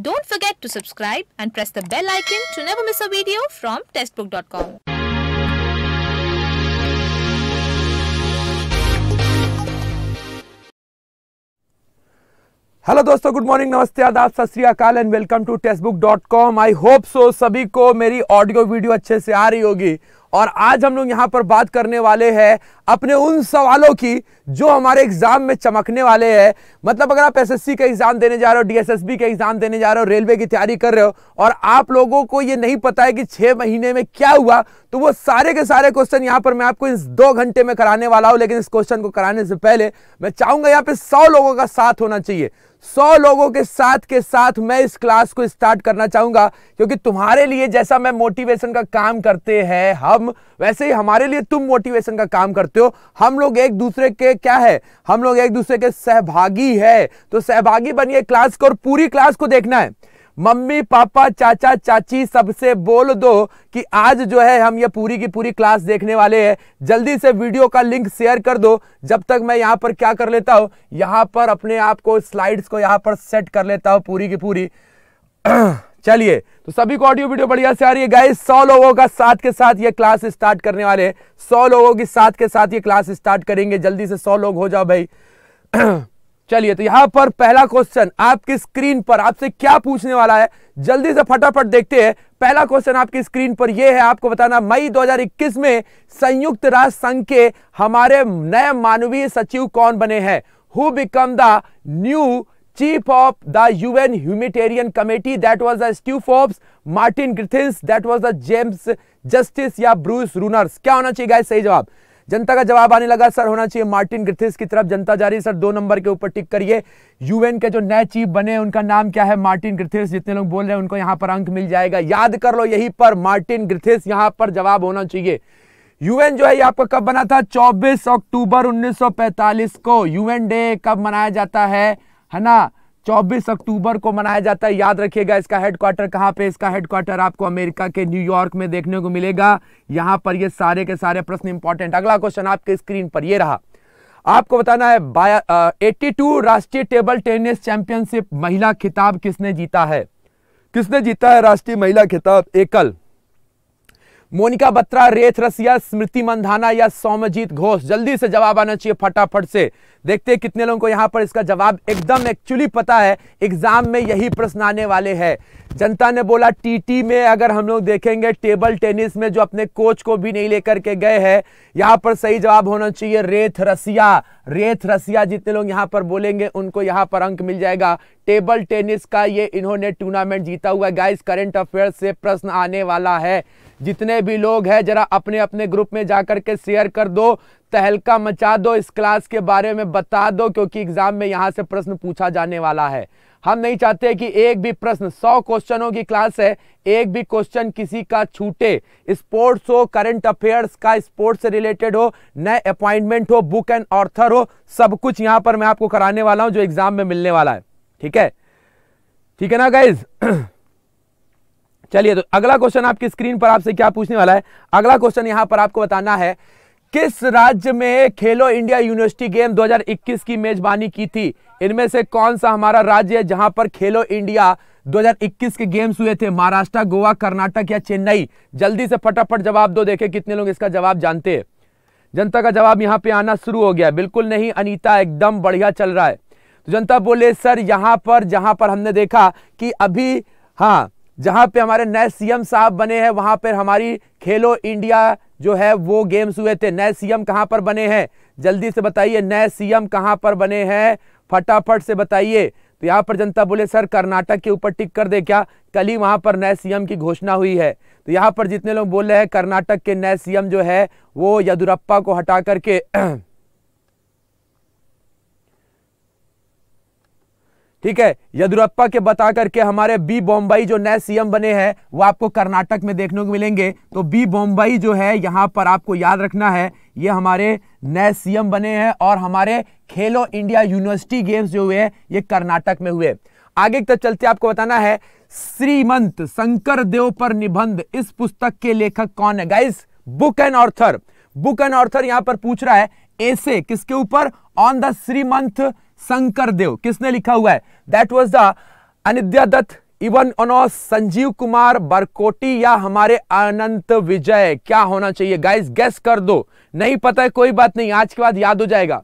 Don't forget to subscribe and press the bell icon to never miss a video from testbook.com. Hello दोस्तों good morning नमस्ते आदाब सत श्रीकाल and welcome to Testbook dot com I hope so सभी को मेरी audio video अच्छे से आ रही होगी और आज हम लोग यहाँ पर बात करने वाले हैं अपने उन सवालों की जो हमारे एग्जाम में चमकने वाले हैं मतलब अगर आप एसएससी का एग्जाम देने जा रहे हो डीएसएसबी का एग्जाम देने जा रहे हो रेलवे की तैयारी कर रहे हो और आप लोगों को ये नहीं पता है कि छह महीने में क्या हुआ तो वो सारे के सारे क्वेश्चन यहां पर मैं आपको इस दो घंटे में कराने वाला हूं लेकिन इस क्वेश्चन को कराने से पहले मैं चाहूंगा यहाँ पे सौ लोगों का साथ होना चाहिए सौ लोगों के साथ के साथ मैं इस क्लास को स्टार्ट करना चाहूंगा क्योंकि तुम्हारे लिए जैसा मैं मोटिवेशन का काम करते हैं हम वैसे ही हमारे लिए तुम मोटिवेशन का काम करते हो हम लोग एक दूसरे के क्या है हम लोग एक दूसरे के सहभागी है तो सहभागी बनिए क्लास को और पूरी क्लास को देखना है मम्मी पापा चाचा चाची सबसे बोल दो कि आज जो है हम ये पूरी की पूरी क्लास देखने वाले हैं जल्दी से वीडियो का लिंक शेयर कर दो जब तक मैं यहाँ पर क्या कर लेता हूँ यहाँ पर अपने आप को स्लाइड्स को यहाँ पर सेट कर लेता हूँ पूरी की पूरी चलिए तो सभी को ऑडियो वीडियो बढ़िया से आ रही है गाइस सौ लोगों का साथ के साथ ये क्लास स्टार्ट करने वाले हैं सौ लोगों की साथ के साथ ये क्लास स्टार्ट करेंगे जल्दी से सौ लोग हो जाओ भाई चलिए तो यहां पर पहला क्वेश्चन आपकी स्क्रीन पर आपसे क्या पूछने वाला है जल्दी से फटाफट देखते हैं पहला क्वेश्चन आपकी स्क्रीन पर यह है आपको बताना मई 2021 में संयुक्त राष्ट्र संघ के हमारे नए मानवीय सचिव कौन बने हैं who become the new chief of the UN humanitarian committee that was the Stu Forbes, Martin ग्रिथिन that was the या ब्रूस रूनर्स क्या होना चाहिए सही जवाब जनता का जवाब आने लगा सर होना चाहिए मार्टिन ग्रिथिस की तरफ जनता जा रही है सर दो नंबर के ऊपर टिक करिए यूएन के जो नए चीफ बने उनका नाम क्या है मार्टिन ग्रिथिस जितने लोग बोल रहे हैं उनको यहां पर अंक मिल जाएगा याद कर लो यही पर मार्टिन ग्रिथिस यहां पर जवाब होना चाहिए यूएन जो है ये आपका कब बना था 24 अक्टूबर 1945 को यूएन डे कब मनाया जाता है है ना 24 अक्टूबर को मनाया जाता है याद रखिएगा इसका हेडक्वार्टर कहाँ पे इसका हेडक्वार्टर आपको अमेरिका के न्यूयॉर्क में देखने को मिलेगा यहाँ पर ये सारे के सारे प्रश्न इंपॉर्टेंट अगला क्वेश्चन आपके स्क्रीन पर ये रहा आपको बताना है एट्टी टू राष्ट्रीय टेबल टेनिस चैंपियनशिप महिला खिताब किसने जीता है किसने जीता है राष्ट्रीय महिला खिताब एकल मोनिका बत्रा रेथ रसिया स्मृति मंधाना या सोमजीत घोष जल्दी से जवाब आना चाहिए फटाफट से देखते हैं कितने लोगों को यहाँ पर इसका जवाब एकदम एक्चुअली पता है एग्जाम में यही प्रश्न आने वाले हैं जनता ने बोला टीटी में अगर हम लोग देखेंगे टेबल टेनिस में जो अपने कोच को भी नहीं लेकर के गए हैं यहाँ पर सही जवाब होना चाहिए रेथ रसिया रेथ रसिया जितने लोग यहाँ पर बोलेंगे उनको यहाँ पर अंक मिल जाएगा टेबल टेनिस का ये इन्होंने टूर्नामेंट जीता हुआ गाइस करंट अफेयर से प्रश्न आने वाला है जितने भी लोग हैं जरा अपने अपने ग्रुप में जा के शेयर कर दो तहलका मचा दो इस क्लास के बारे में बता दो क्योंकि एग्जाम में यहाँ से प्रश्न पूछा जाने वाला है हम नहीं चाहते कि एक भी प्रश्न सौ क्वेश्चनों की क्लास है एक भी क्वेश्चन किसी का छूटे स्पोर्ट्स हो करंट अफेयर्स का स्पोर्ट्स से रिलेटेड हो नए अपॉइंटमेंट हो बुक एंड ऑर्थर हो सब कुछ यहां पर मैं आपको कराने वाला हूं जो एग्जाम में मिलने वाला है ठीक है ठीक है ना गाइज चलिए तो अगला क्वेश्चन आपकी स्क्रीन पर आपसे क्या पूछने वाला है अगला क्वेश्चन यहां पर आपको बताना है किस राज्य में खेलो इंडिया यूनिवर्सिटी गेम 2021 की मेजबानी की थी इनमें से कौन सा हमारा राज्य है जहां पर खेलो इंडिया 2021 के गेम्स हुए थे महाराष्ट्र गोवा कर्नाटक या चेन्नई जल्दी से फटाफट जवाब दो देखे कितने लोग इसका जवाब जानते हैं जनता का जवाब यहाँ पे आना शुरू हो गया बिल्कुल नहीं अनिता एकदम बढ़िया चल रहा है तो जनता बोले सर यहां पर जहां पर हमने देखा कि अभी हाँ जहाँ पे हमारे नए सीएम साहब बने हैं वहाँ पर हमारी खेलो इंडिया जो है वो गेम्स हुए थे नए सीएम कहाँ पर बने हैं जल्दी से बताइए नए सीएम कहाँ पर बने हैं फटाफट से बताइए तो यहाँ पर जनता बोले सर कर्नाटक के ऊपर टिक कर दे क्या कल ही वहाँ पर नए सीएम की घोषणा हुई है तो यहाँ पर जितने लोग बोल रहे हैं कर्नाटक के नए सीएम जो है वो यदुरप्पा को हटा करके ठीक है यदुरप्पा के बता करके हमारे बी बॉम्बई जो नए सीएम बने हैं वो आपको कर्नाटक में देखने को मिलेंगे तो बी बॉम्बई जो है यहाँ पर आपको याद रखना है ये हमारे नए सीएम बने हैं और हमारे खेलो इंडिया यूनिवर्सिटी गेम्स जो हुए ये कर्नाटक में हुए आगे तक चलते आपको बताना है श्रीमंत शंकर देव पर निबंध इस पुस्तक के लेखक कौन है guys book and author book and author यहां पर पूछ रहा है ऐसे किसके ऊपर ऑन द श्रीमंत शंकर देव किसने लिखा हुआ है that was the Anindya Dutta even on Sanjeev Kumar Barkoti या हमारे अनंत विजय क्या होना चाहिए गाइस गैस कर दो नहीं पता है कोई बात नहीं आज के बाद याद हो जाएगा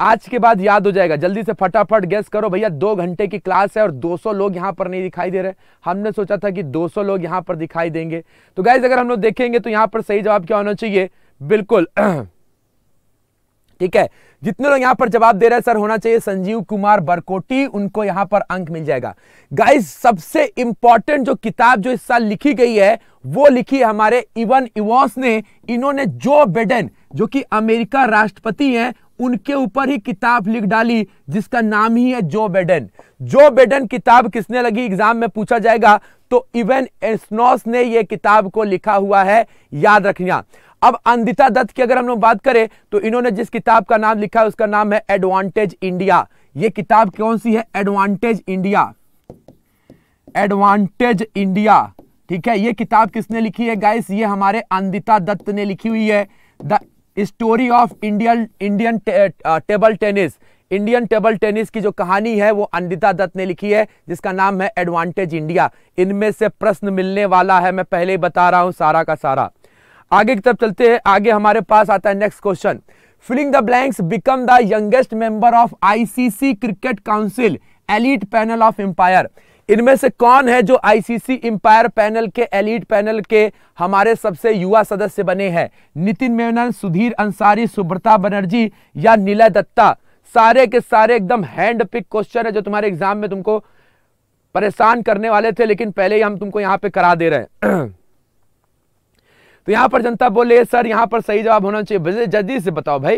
आज के बाद याद हो जाएगा जल्दी से फटाफट गैस करो भैया दो घंटे की क्लास है और 200 लोग यहां पर नहीं दिखाई दे रहे हमने सोचा था कि 200 लोग यहां पर दिखाई देंगे तो गाइज अगर हम लोग देखेंगे तो यहां पर सही जवाब क्या होना चाहिए बिल्कुल ठीक है जितने लोग यहाँ पर जवाब दे रहे हैं सर होना चाहिए संजीव कुमार बरकोटी उनको यहाँ पर अंक मिल जाएगा गाइस सबसे इंपॉर्टेंट जो किताब जो इस साल लिखी गई है वो लिखी है हमारे इवन इवॉस ने इन्होंने जो बेडन जो कि अमेरिका राष्ट्रपति हैं उनके ऊपर ही किताब लिख डाली जिसका नाम ही है जो बेडन जो बेडन किताब किसने लगी एग्जाम में पूछा जाएगा तो इवन एसनोस ने यह किताब को लिखा हुआ है याद रखना अब अंधिता दत्त की अगर हम लोग बात करें तो इन्होंने जिस किताब का नाम लिखा है उसका नाम है एडवांटेज इंडिया ये किताब कौन सी है एडवांटेज इंडिया एडवांटेज इंडिया ठीक है ये किताब किसने लिखी है गाइस ये हमारे अंधिता दत्त ने लिखी हुई है the story of Indian Indian table tennis Indian table tennis की जो कहानी है वो अंधिता दत्त ने लिखी है जिसका नाम है एडवांटेज इंडिया इनमें से प्रश्न मिलने वाला है मैं पहले ही बता रहा हूं सारा का सारा आगे की तरफ चलते हैं आगे हमारे पास आता है next question filling the blanks become the youngest member of ICC cricket council elite panel of umpire इनमें से कौन है जो आईसीसी एम्पायर पैनल के एलिट पैनल के हमारे सबसे युवा सदस्य बने हैं नितिन मेनन सुधीर अंसारी सुब्रता बनर्जी या नीलय दत्ता सारे के सारे एकदम हैंड पिक क्वेश्चन है जो तुम्हारे एग्जाम में तुमको परेशान करने वाले थे लेकिन पहले ही हम तुमको यहाँ पे करा दे रहे हैं तो यहां पर जनता बोले सर यहां पर सही जवाब होना चाहिए जल्दी से बताओ भाई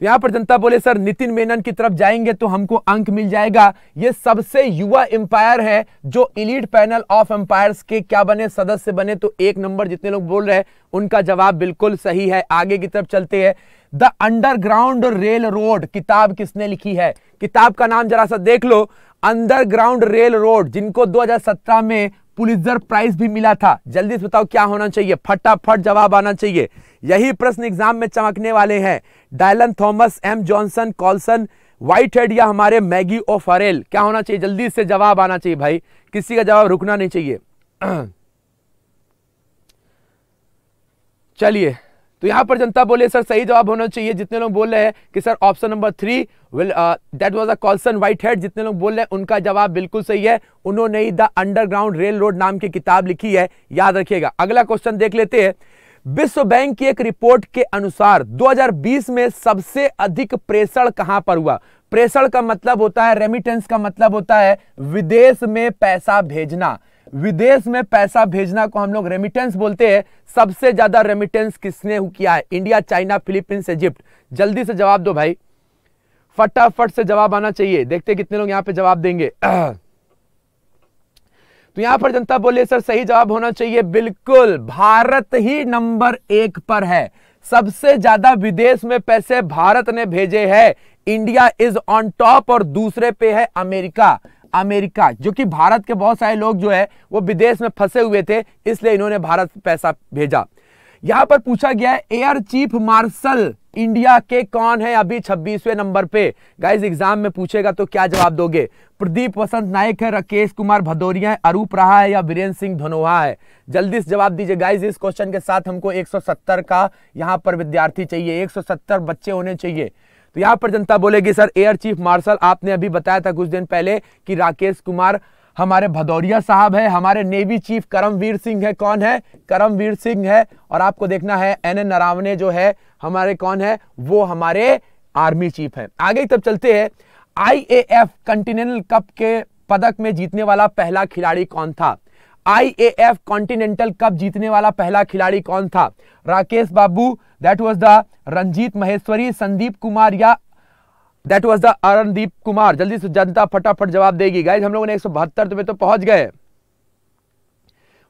तो यहां पर जनता बोले सर नितिन मेनन की तरफ जाएंगे तो हमको अंक मिल जाएगा ये सबसे युवा एम्पायर है जो इलीड पैनल ऑफ एम्पायर्स के क्या बने सदस्य बने तो एक नंबर जितने लोग बोल रहे हैं उनका जवाब बिल्कुल सही है आगे की तरफ चलते हैं द अंडरग्राउंड रेल रोड किताब किसने लिखी है किताब का नाम जरा सा देख लो अंडरग्राउंड रेल रोड जिनको 2017 में पुलिसर प्राइज भी मिला था जल्दी से बताओ क्या होना चाहिए फटाफट जवाब आना चाहिए यही प्रश्न एग्जाम में चमकने वाले हैं Dylan Thomas M Johnson Colson Whitehead या हमारे मैगी ओ फरेल क्या होना चाहिए जल्दी से जवाब आना चाहिए भाई किसी का जवाब रुकना नहीं चाहिए चलिए तो यहां पर जनता बोले सर सही जवाब होना चाहिए जितने लोग बोल रहे हैं कि sir option number three will that was a Colson Whitehead जितने लोग बोल रहे हैं उनका जवाब बिल्कुल सही है उन्होंने ही द अंडरग्राउंड रेल रोड नाम की किताब लिखी है याद रखिएगा अगला क्वेश्चन देख लेते हैं विश्व बैंक की एक रिपोर्ट के अनुसार 2020 में सबसे अधिक प्रेषण कहां पर हुआ प्रेषण का मतलब होता है रेमिटेंस का मतलब होता है विदेश में पैसा भेजना विदेश में पैसा भेजना को हम लोग रेमिटेंस बोलते हैं सबसे ज्यादा रेमिटेंस किसने किया है इंडिया चाइना फिलीपींस इजिप्ट जल्दी से जवाब दो भाई फटाफट से जवाब आना चाहिए देखते कितने लोग यहां पे जवाब देंगे तो यहां पर जनता बोले सर सही जवाब होना चाहिए बिल्कुल भारत ही नंबर एक पर है सबसे ज्यादा विदेश में पैसे भारत ने भेजे हैं इंडिया इज ऑन टॉप और दूसरे पे है अमेरिका अमेरिका जो कि भारत के बहुत सारे लोग जो है वो विदेश में फंसे हुए थे इसलिए इन्होंने भारत पैसा भेजा यहां पर पूछा गया है एयर चीफ मार्शल इंडिया के कौन है अभी 26वें नंबर पे गाइस एग्जाम में पूछेगा तो क्या जवाब दोगे प्रदीप वसंत नायक है राकेश कुमार भदौरिया है अरूप रहा है या वीरेंद्र सिंह धनोहा है जल्दी से जवाब दीजिए गाइस इस क्वेश्चन के साथ हमको 170 का यहां पर विद्यार्थी चाहिए 170 बच्चे होने चाहिए तो यहां पर जनता बोलेगी सर एयर चीफ मार्शल आपने अभी बताया था कुछ दिन पहले कि राकेश कुमार हमारे भदौरिया साहब है हमारे नेवी चीफ करमवीर सिंह है कौन है करमवीर सिंह है और आपको देखना है एन एन नरावने जो है हमारे कौन है वो हमारे आर्मी चीफ है आगे तब चलते हैं एफ कंटिनेंटल कप के पदक में जीतने वाला पहला खिलाड़ी कौन था I A F continental cup जीतने वाला पहला खिलाड़ी कौन था Rakesh Babu that was the Ranjit Maheshwari Sandeep Kumar या that was the Arandeep Kumar जल्दी से जनता फटाफट जवाब देगी गाइज हम लोगों ने एक सौ बहत्तर में तो पहुंच गए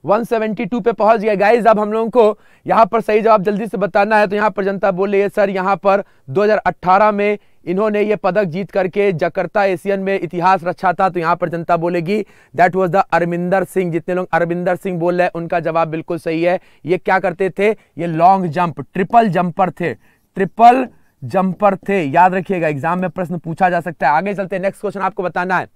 172 पे पहुंच गया गाइज अब हम लोगों को यहाँ पर सही जवाब जल्दी से बताना है तो यहाँ पर जनता बोल रही है सर यहाँ पर 2018 में इन्होंने ये पदक जीत करके जकर्ता एशियन में इतिहास रचा था तो यहाँ पर जनता बोलेगी that was the Arvinder Singh जितने लोग अरविंदर सिंह बोल रहे हैं उनका जवाब बिल्कुल सही है ये क्या करते थे ये लॉन्ग जंप ट्रिपल जंपर थे ट्रिपल जंपर थे याद रखिएगा एग्जाम में प्रश्न पूछा जा सकता है आगे चलते नेक्स्ट क्वेश्चन आपको बताना है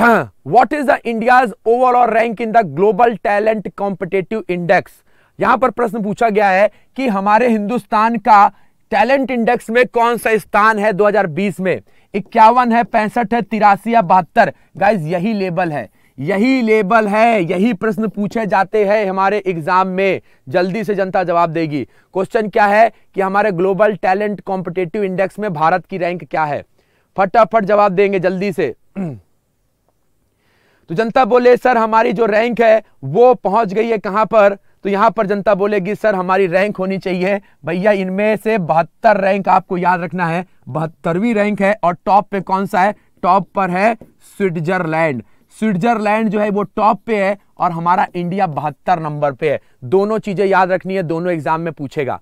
what is the India's overall rank in the global talent competitive index यहां पर प्रश्न पूछा गया है कि हमारे हिंदुस्तान का टैलेंट इंडेक्स में कौन सा स्थान है 2020 में इक्यावन है पैंसठ है तिरासी या बहत्तर गाइज यही लेबल है यही लेबल है यही प्रश्न पूछे जाते हैं हमारे एग्जाम में जल्दी से जनता जवाब देगी क्वेश्चन क्या है कि हमारे ग्लोबल टैलेंट कॉम्पिटेटिव इंडेक्स में भारत की रैंक क्या है फटाफट जवाब देंगे जल्दी से तो जनता बोले सर हमारी जो रैंक है वो पहुंच गई है कहां पर तो यहां पर जनता बोलेगी सर हमारी रैंक होनी चाहिए भैया इनमें से बहत्तर रैंक आपको याद रखना है बहत्तरवीं रैंक है और टॉप पे कौन सा है टॉप पर है स्विट्जरलैंड स्विट्जरलैंड जो है वो टॉप पे है और हमारा इंडिया बहत्तर नंबर पे है दोनों चीजें याद रखनी है दोनों एग्जाम में पूछेगा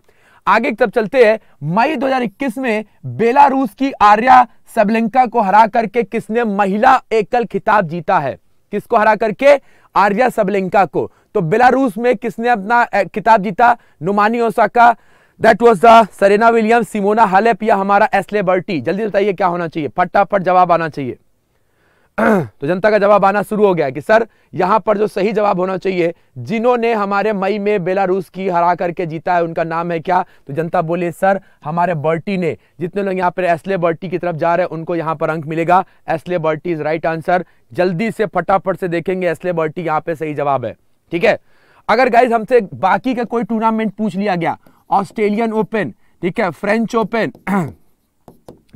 आगे तब चलते हैं मई 2021 में बेलारूस की आर्या सबलेंका को हरा करके किसने महिला एकल खिताब जीता है किसको हरा करके आर्या सबलिंका को तो बेलारूस में किसने अपना किताब जीता Naomi Osaka that was the Serena William Simona Halep या हमारा एसले बर्टी जल्दी बताइए क्या होना चाहिए फटाफट जवाब आना चाहिए तो जनता का जवाब आना शुरू हो गया कि सर यहां पर जो सही जवाब होना चाहिए जिन्होंने हमारे मई में बेलारूस की हरा करके जीता है उनका नाम है क्या तो जनता बोले सर हमारे बर्टी ने जितने लोग यहां पर एसले बर्टी की तरफ जा रहे हैं उनको यहां पर अंक मिलेगा Ashleigh Barty is right answer जल्दी से फटाफट से देखेंगे एसले बर्टी यहां पर सही जवाब है ठीक है अगर गाइज हमसे बाकी का कोई टूर्नामेंट पूछ लिया गया ऑस्ट्रेलियन ओपन ठीक है फ्रेंच ओपन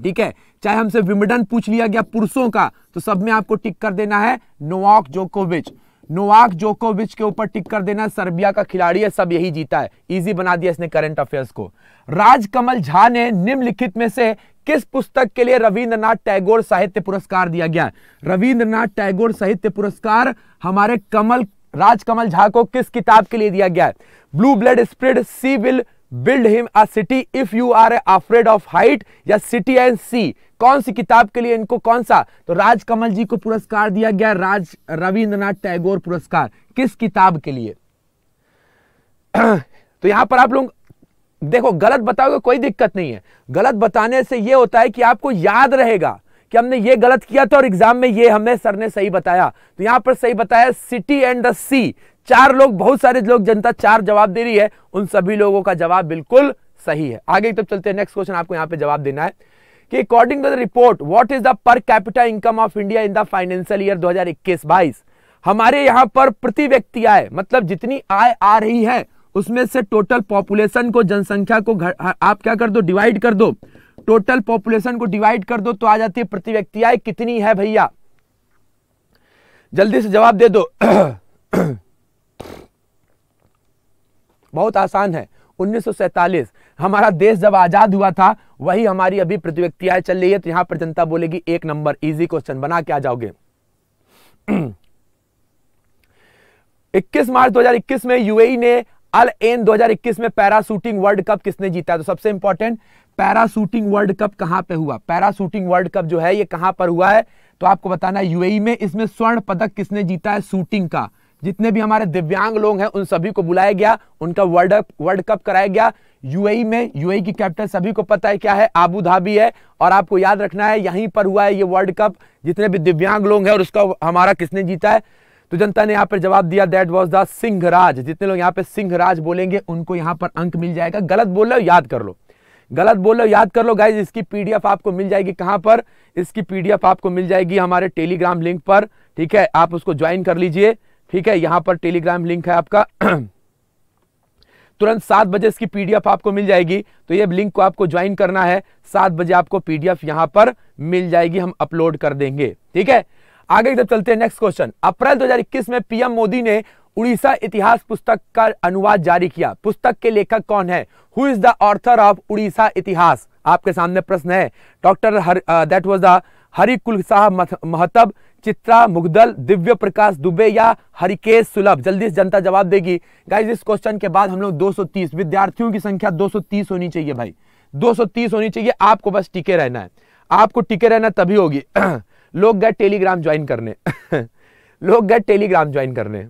ठीक है चाहे हमसे विमडन पूछ लिया गया पुरुषों का तो सब में आपको टिक कर देना है नोवाक जोकोविच नोवाक जोकोविच के ऊपर टिक कर देना सर्बिया का खिलाड़ी है सब यही जीता है इजी बना दिया इसने करंट अफेयर्स को राजकमल झा ने निम्नलिखित में से किस पुस्तक के लिए रविंद्रनाथ टैगोर साहित्य पुरस्कार दिया गया रविंद्रनाथ टैगोर साहित्य पुरस्कार हमारे कमल राजकमल झा को किस किताब के लिए दिया गया है blue blood spread sea will build him a city if you are afraid of height या सिटी एंड सी कौन सी किताब के लिए इनको कौन सा तो राज कमल जी को पुरस्कार दिया गया राज रविंद्रनाथ टैगोर पुरस्कार किस किताब के लिए तो यहां पर आप लोग देखो गलत बताओगे कोई दिक्कत नहीं है गलत बताने से यह होता है कि आपको याद रहेगा कि हमने ये गलत किया था और एग्जाम में ये हमें सर ने सही बताया तो यहां पर सही बताया सिटी एंड द सी चार लोग बहुत सारे लोग जनता चार जवाब दे रही है उन सभी लोगों का जवाब बिल्कुल सही है आगे तब चलते हैं नेक्स्ट क्वेश्चन आपको यहाँ पे जवाब देना है कि according to the report what is the per capita income of India in the financial year 2021-22 हमारे यहाँ पर प्रति व्यक्ति आय मतलब जितनी आय आ रही है उसमें से टोटल पॉपुलेशन को जनसंख्या को घ, आप क्या कर दो डिवाइड कर दो टोटल पॉपुलेशन को डिवाइड कर दो तो आ जाती है प्रति व्यक्ति आय कितनी है भैया जल्दी से जवाब दे दो बहुत आसान है 1947 हमारा देश जब आज़ाद हुआ था वही हमारी अभी प्रतिव्यक्तियां चल रही है तो यहां पर जनता बोलेगी एक नंबर इजी क्वेश्चन बना के आ जाओगे 21 मार्च 2021 में यूएई e ने अल एन 2021 में पैराशूटिंग वर्ल्ड कप किसने जीता तो सबसे इंपॉर्टेंट पैराशूटिंग वर्ल्ड कप कहां पे हुआ पैराशूटिंग वर्ल्ड कप जो है ये कहां पर हुआ है तो आपको बताना है यूएई e में इसमें स्वर्ण पदक किसने जीता है शूटिंग का जितने भी हमारे दिव्यांग लोग हैं उन सभी को बुलाया गया उनका वर्ल्ड वर्ल्ड कप कराया गया यूएई में यूएई की कैपिटल सभी को पता है क्या है आबू धाबी है और आपको याद रखना है यहीं पर हुआ है ये वर्ल्ड कप जितने भी दिव्यांग लोग हैं और उसका हमारा किसने जीता है तो जनता ने यहाँ पर जवाब दिया दैट वॉज द सिंहराज जितने लोग यहाँ पे सिंहराज बोलेंगे उनको यहाँ पर अंक मिल जाएगा गलत बोल रहे हो याद कर लो गलत बोल रहे हो याद कर लो गाइज इसकी पीडीएफ आपको मिल जाएगी कहाँ पर इसकी पीडीएफ आपको मिल जाएगी हमारे टेलीग्राम लिंक पर ठीक है आप उसको ज्वाइन कर लीजिए ठीक है यहां पर टेलीग्राम लिंक है आपका तुरंत सात बजे इसकी पीडीएफ आपको मिल जाएगी तो ये लिंक को आपको ज्वाइन करना है सात बजे आपको पीडीएफ यहां पर मिल जाएगी हम अपलोड कर देंगे ठीक है आगे की चलते हैं नेक्स्ट क्वेश्चन अप्रैल 2021 में पीएम मोदी ने उड़ीसा इतिहास पुस्तक का अनुवाद जारी किया पुस्तक के लेखक कौन है who is the author of Odisha Itihas आपके सामने प्रश्न है doctor that was the Shah Mahtab Chitra Mudgal Divya Prakash Dubey या हरिकेश सुलभ जल्दी से जनता जवाब देगी गाइज इस क्वेश्चन के बाद हम लोग 230 विद्यार्थियों की संख्या 230 होनी चाहिए भाई 230 होनी चाहिए आपको बस टिके रहना है आपको टिके रहना तभी होगी लोग गए टेलीग्राम ज्वाइन करने लोग गए टेलीग्राम ज्वाइन करने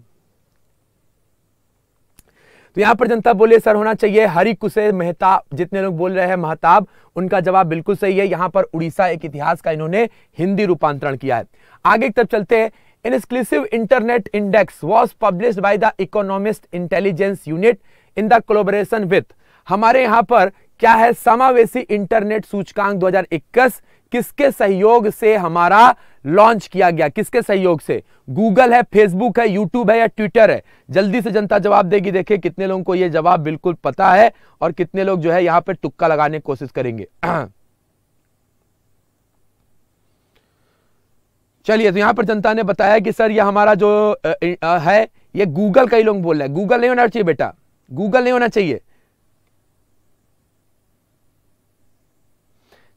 तो यहां पर जनता बोले सर होना चाहिए हरि कुशे मेहताब जितने लोग बोल रहे हैं महताब उनका जवाब बिल्कुल सही है यहां पर उड़ीसा एक इतिहास का इन्होंने हिंदी रूपांतरण किया है आगे की तरफ चलते हैं an exclusive internet index was published by the economist intelligence unit in the collaboration with हमारे यहाँ पर क्या है समावेशी इंटरनेट सूचकांक 2021 किसके सहयोग से हमारा लॉन्च किया गया किसके सहयोग से गूगल है फेसबुक है यूट्यूब है या ट्विटर है जल्दी से जनता जवाब देगी देखे कितने लोगों को यह जवाब बिल्कुल पता है और कितने लोग जो है यहाँ पर टुक्का लगाने की कोशिश करेंगे चलिए तो यहाँ पर जनता ने बताया कि सर यह हमारा जो है ये गूगल कई लोग बोल रहे हैं गूगल नहीं होना चाहिए बेटा गूगल नहीं होना चाहिए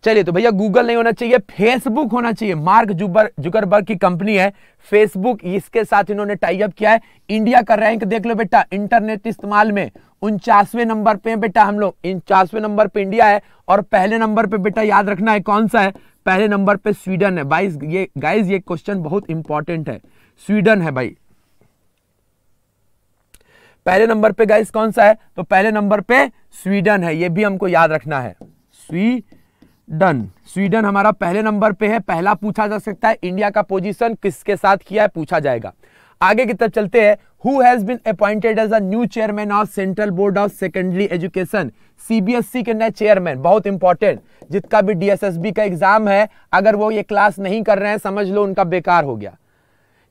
चलिए तो भैया गूगल नहीं होना चाहिए फेसबुक होना चाहिए मार्क जुबर जुकरबर्ग की कंपनी है फेसबुक इसके साथ इन्होंने टाई अप किया है इंडिया का रैंक देख लो बेटा इंटरनेट इस्तेमाल में उनचासवें नंबर पे बेटा हम लोग उनचासवें नंबर पे इंडिया है और पहले नंबर पे बेटा याद रखना है कौन सा है पहले नंबर पे स्वीडन है बाईस ये गाइस ये क्वेश्चन बहुत इंपॉर्टेंट है स्वीडन है भाई पहले नंबर पे गाइस कौन सा है तो पहले नंबर पे स्वीडन है ये भी हमको याद रखना है स्वीडन स्वीडन हमारा पहले नंबर पे है पहला पूछा जा सकता है इंडिया का पोजीशन किसके साथ किया है पूछा जाएगा आगे की तरफ चलते हैं who has been appointed as a new chairman of central board of secondary education CBSE के नए चेयरमैन बहुत इंपॉर्टेंट जिसका भी डीएसएसबी का एग्जाम है अगर वो ये क्लास नहीं कर रहे हैं समझ लो उनका बेकार हो गया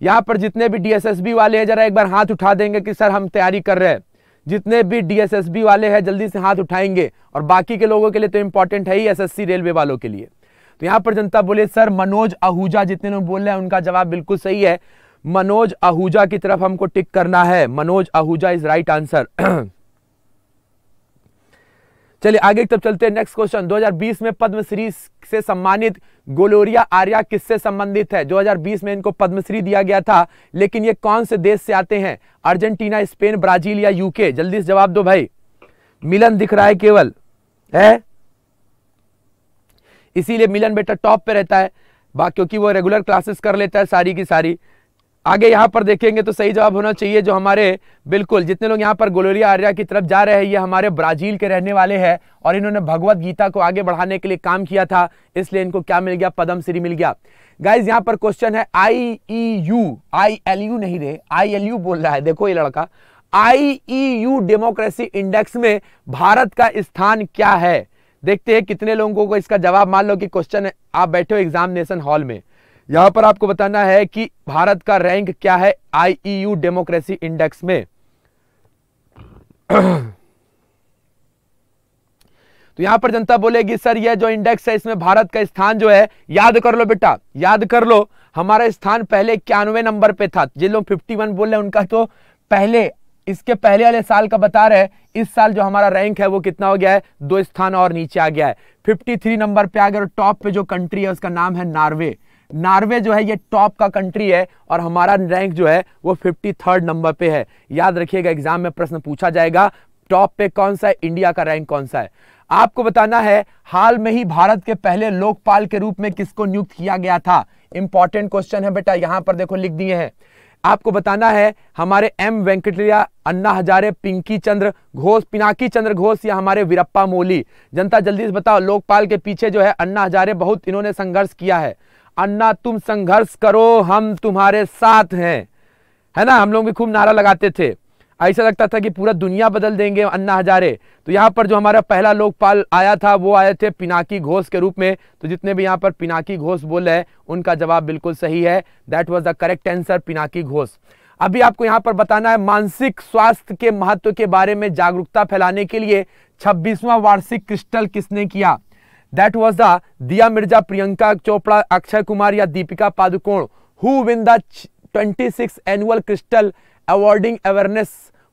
यहां पर जितने भी डीएसएसबी वाले हैं जरा एक बार हाथ उठा देंगे कि सर हम तैयारी कर रहे हैं जितने भी डीएसएसबी वाले हैं जल्दी से हाथ उठाएंगे और बाकी के लोगों के लिए तो इंपॉर्टेंट है ही एसएससी रेलवे वालों के लिए तो यहां पर जनता बोले सर मनोज आहूजा जितने लोग बोल रहे हैं उनका जवाब बिल्कुल सही है मनोज आहूजा की तरफ हमको टिक करना है Manoj Ahuja is right answer चलिए आगे तब चलते हैं नेक्स्ट क्वेश्चन 2020 में पद्मश्री से सम्मानित गोलोरिया आर्या किससे संबंधित है 2020 में इनको पद्मश्री दिया गया था लेकिन ये कौन से देश से आते हैं अर्जेंटीना स्पेन ब्राजील या यूके जल्दी से जवाब दो भाई मिलन दिख रहा है केवल है इसीलिए मिलन बेटा टॉप पे रहता है क्योंकि वो रेगुलर क्लासेस कर लेता है सारी की सारी आगे यहाँ पर देखेंगे तो सही जवाब होना चाहिए जो हमारे बिल्कुल जितने लोग यहाँ पर गोलोरिया आर्या की तरफ जा रहे हैं ये हमारे ब्राजील के रहने वाले हैं और इन्होंने भगवत गीता को आगे बढ़ाने के लिए काम किया था इसलिए इनको क्या मिल गया पदम श्री मिल गया गाइज यहाँ पर क्वेश्चन है I E U I L U नहीं रे आई एल यू बोल रहा है देखो ये लड़का I E U democracy index में भारत का स्थान क्या है देखते हैं कितने लोगों को इसका जवाब मान लो कि क्वेश्चन है आप बैठे हो एग्जामिनेशन हॉल में यहां पर आपको बताना है कि भारत का रैंक क्या है आईईयू e डेमोक्रेसी इंडेक्स में तो यहां पर जनता बोलेगी सर यह जो इंडेक्स है इसमें भारत का स्थान जो है याद कर लो बेटा याद कर लो हमारा स्थान पहले इक्यानवे नंबर पे था जिन लोग फिफ्टी वन बोल रहे हैं उनका तो पहले इसके पहले वाले साल का बता रहे इस साल जो हमारा रैंक है वो कितना हो गया है दो स्थान और नीचे आ गया है 53 नंबर पे आ गया और टॉप पे जो कंट्री है उसका नाम है नॉर्वे नॉर्वे जो है ये टॉप का कंट्री है और हमारा रैंक जो है वो फिफ्टी थर्ड नंबर पे है याद रखिएगा एग्जाम में प्रश्न पूछा जाएगा टॉप पे कौन सा है इंडिया का रैंक कौन सा है आपको बताना है हाल में ही भारत के पहले लोकपाल के रूप में किसको नियुक्त किया गया था इंपॉर्टेंट क्वेश्चन है बेटा यहां पर देखो लिख दिए हैं आपको बताना है हमारे एम वेंकटरिया अन्ना हजारे पिंकी चंद्र घोष पिनाकी चंद्र घोष या हमारे वीरप्पा मोली जनता जल्दी से बताओ लोकपाल के पीछे जो है अन्ना हजारे बहुत इन्होंने संघर्ष किया है अन्ना तुम संघर्ष करो हम तुम्हारे साथ हैं है ना हम लोग भी खूब नारा लगाते थे ऐसा लगता था कि पूरा दुनिया बदल देंगे अन्ना हजारे तो यहाँ पर जो हमारा पहला लोकपाल आया था वो आए थे पिनाकी घोष के रूप में तो जितने भी यहाँ पर पिनाकी घोष बोले हैं उनका जवाब बिल्कुल सही है that was the correct answer Pinaki Ghosh अभी आपको यहाँ पर बताना है मानसिक स्वास्थ्य के महत्व के बारे में जागरूकता फैलाने के लिए छब्बीसवां वार्षिक क्रिस्टल किसने किया दैट वॉज द दिया मिर्जा प्रियंका चोपड़ा अक्षय कुमार या Deepika Padukone who win the six annual crystal awarding awareness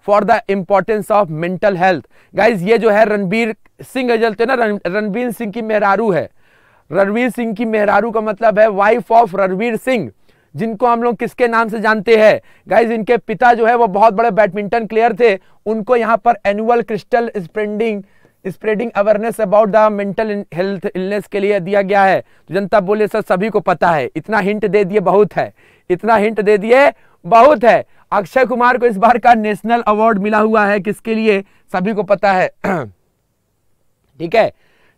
for the importance of mental health guys ये जो है रणबीर सिंह जलते ना रणबीर सिंह की मेहरारू है रणवीर सिंह की मेहरारू का मतलब है वाइफ ऑफ रणवीर सिंह जिनको हम लोग किसके नाम से जानते हैं गाइज इनके पिता जो है वो बहुत बड़े बैडमिंटन प्लेयर थे उनको यहाँ पर annual crystal spreading spreading awareness about the mental health illness के लिए दिया गया है तो जनता बोले सर सभी को पता है इतना हिंट दे दिए बहुत है इतना हिंट दे दिए बहुत है अक्षय कुमार को इस बार का नेशनल अवार्ड मिला हुआ है किसके लिए सभी को पता है ठीक है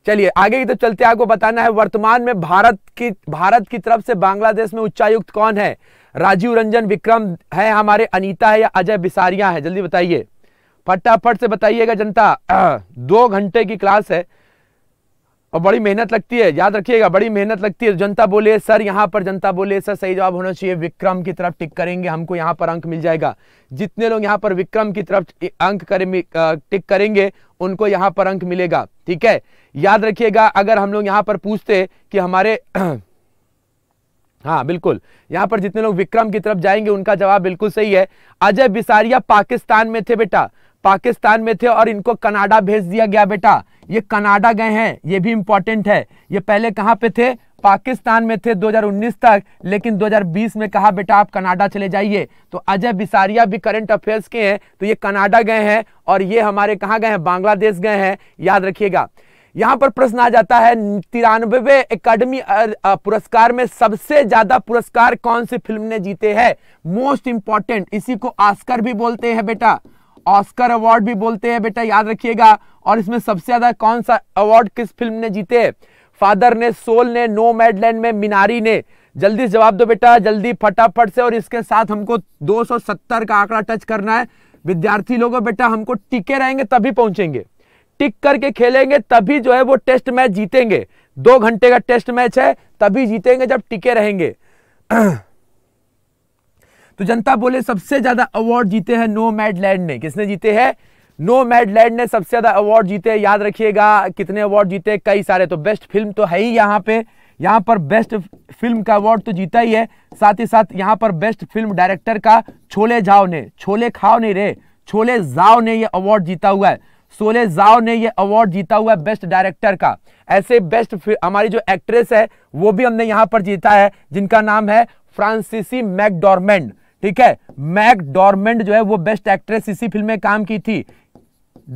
चलिए आगे की तो चलते आपको बताना है वर्तमान में भारत की भारत की तरफ से बांग्लादेश में उच्चायुक्त कौन है राजीव रंजन विक्रम है हमारे अनीता है या अजय बिसारिया है जल्दी बताइए फटाफट से बताइएगा जनता दो घंटे की क्लास है और बड़ी मेहनत लगती है याद रखिएगा बड़ी मेहनत लगती है जनता बोले सर यहाँ पर जनता बोले सर सही जवाब होना चाहिए विक्रम की तरफ टिक करेंगे हमको यहाँ पर अंक मिल जाएगा जितने लोग यहाँ पर विक्रम की तरफ अंक करें टिक करेंगे उनको यहाँ पर अंक मिलेगा ठीक है याद रखिएगा अगर हम लोग यहाँ पर पूछते कि हमारे हाँ बिल्कुल यहाँ पर जितने लोग विक्रम की तरफ जाएंगे उनका जवाब बिल्कुल सही है अजय बिसारिया पाकिस्तान में थे बेटा पाकिस्तान में थे और इनको कनाडा भेज दिया गया बेटा ये कनाडा गए हैं ये भी इंपॉर्टेंट है ये पहले कहाँ पे थे पाकिस्तान में थे 2019 तक लेकिन 2020 में कहा बेटा आप कनाडा चले जाइए तो अजय बिसारिया भी करंट अफेयर्स के हैं तो ये कनाडा गए हैं और ये हमारे कहाँ गए हैं बांग्लादेश गए हैं याद रखिएगा यहाँ पर प्रश्न आ जाता है तिरानबे एकेडमी पुरस्कार में सबसे ज्यादा पुरस्कार कौन सी फिल्म ने जीते है मोस्ट इंपॉर्टेंट इसी को आस्कर भी बोलते हैं बेटा ऑस्कर अवार्ड भी बोलते हैं बेटा याद रखिएगा और इसमें सबसे ज्यादा कौन सा अवार्ड किस फिल्म ने जीते फादर ने सोल ने नो मैडलैंड में मिनारी ने जल्दी जवाब दो बेटा जल्दी फटाफट से और इसके साथ हमको 270 का आंकड़ा टच करना है विद्यार्थी लोगों बेटा हमको टिके रहेंगे तभी पहुंचेंगे टिक करके खेलेंगे तभी जो है वो टेस्ट मैच जीतेंगे दो घंटे का टेस्ट मैच है तभी जीतेंगे जब टिके रहेंगे तो जनता बोले सबसे ज्यादा अवार्ड जीते हैं नो मैड लैंड ने किसने जीते हैं नो मैड लैंड ने सबसे ज्यादा अवार्ड जीते याद रखिएगा कितने अवार्ड जीते कई सारे तो बेस्ट फिल्म तो है ही यहाँ पे यहाँ पर बेस्ट फिल्म का अवार्ड तो जीता ही है साथ ही साथ यहाँ पर बेस्ट फिल्म डायरेक्टर का छोले जाओ ने छोले खाओ ने रे छोले जाओ ने ये अवार्ड जीता हुआ है सोले जाओ ने ये अवार्ड जीता हुआ है बेस्ट डायरेक्टर का ऐसे बेस्ट हमारी जो एक्ट्रेस है वो भी हमने यहाँ पर जीता है जिनका नाम है फ्रांसिसी मैकडोरमेंड ठीक है मैक डॉर्मेंड जो है वो बेस्ट एक्ट्रेस इसी फिल्म में काम की थी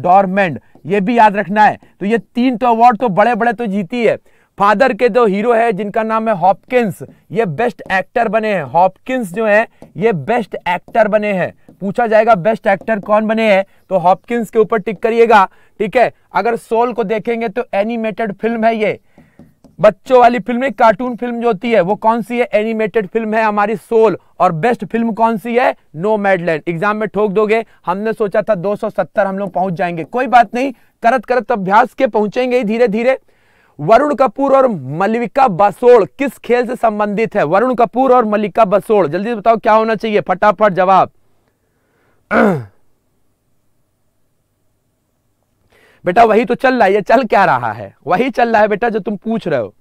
डॉर्मेंड ये भी याद रखना है तो ये तीन तो अवार्ड तो बड़े बड़े तो जीती है फादर के दो हीरो है जिनका नाम है हॉपकिंस ये बेस्ट एक्टर बने हैं हॉपकिंस जो है ये बेस्ट एक्टर बने हैं पूछा जाएगा बेस्ट एक्टर कौन बने हैं तो हॉपकिंस के ऊपर टिक करिएगा ठीक है अगर सोल को देखेंगे तो एनिमेटेड फिल्म है ये बच्चों वाली फिल्म कार्टून फिल्म जो होती है वो कौन सी है एनिमेटेड फिल्म है हमारी सोल और बेस्ट फिल्म कौन सी है नो मेडलैंड एग्जाम में ठोक दोगे हमने सोचा था 270 हम लोग पहुंच जाएंगे कोई बात नहीं करत करत अभ्यास के पहुंचेंगे ही धीरे धीरे वरुण कपूर और मल्लिका बसोड़ किस खेल से संबंधित है वरुण कपूर और मल्लिका बसोड़ जल्दी बताओ क्या होना चाहिए फटाफट जवाब बेटा वही तो चल रहा है ये चल क्या रहा है वही चल रहा है बेटा जो तुम पूछ रहे हो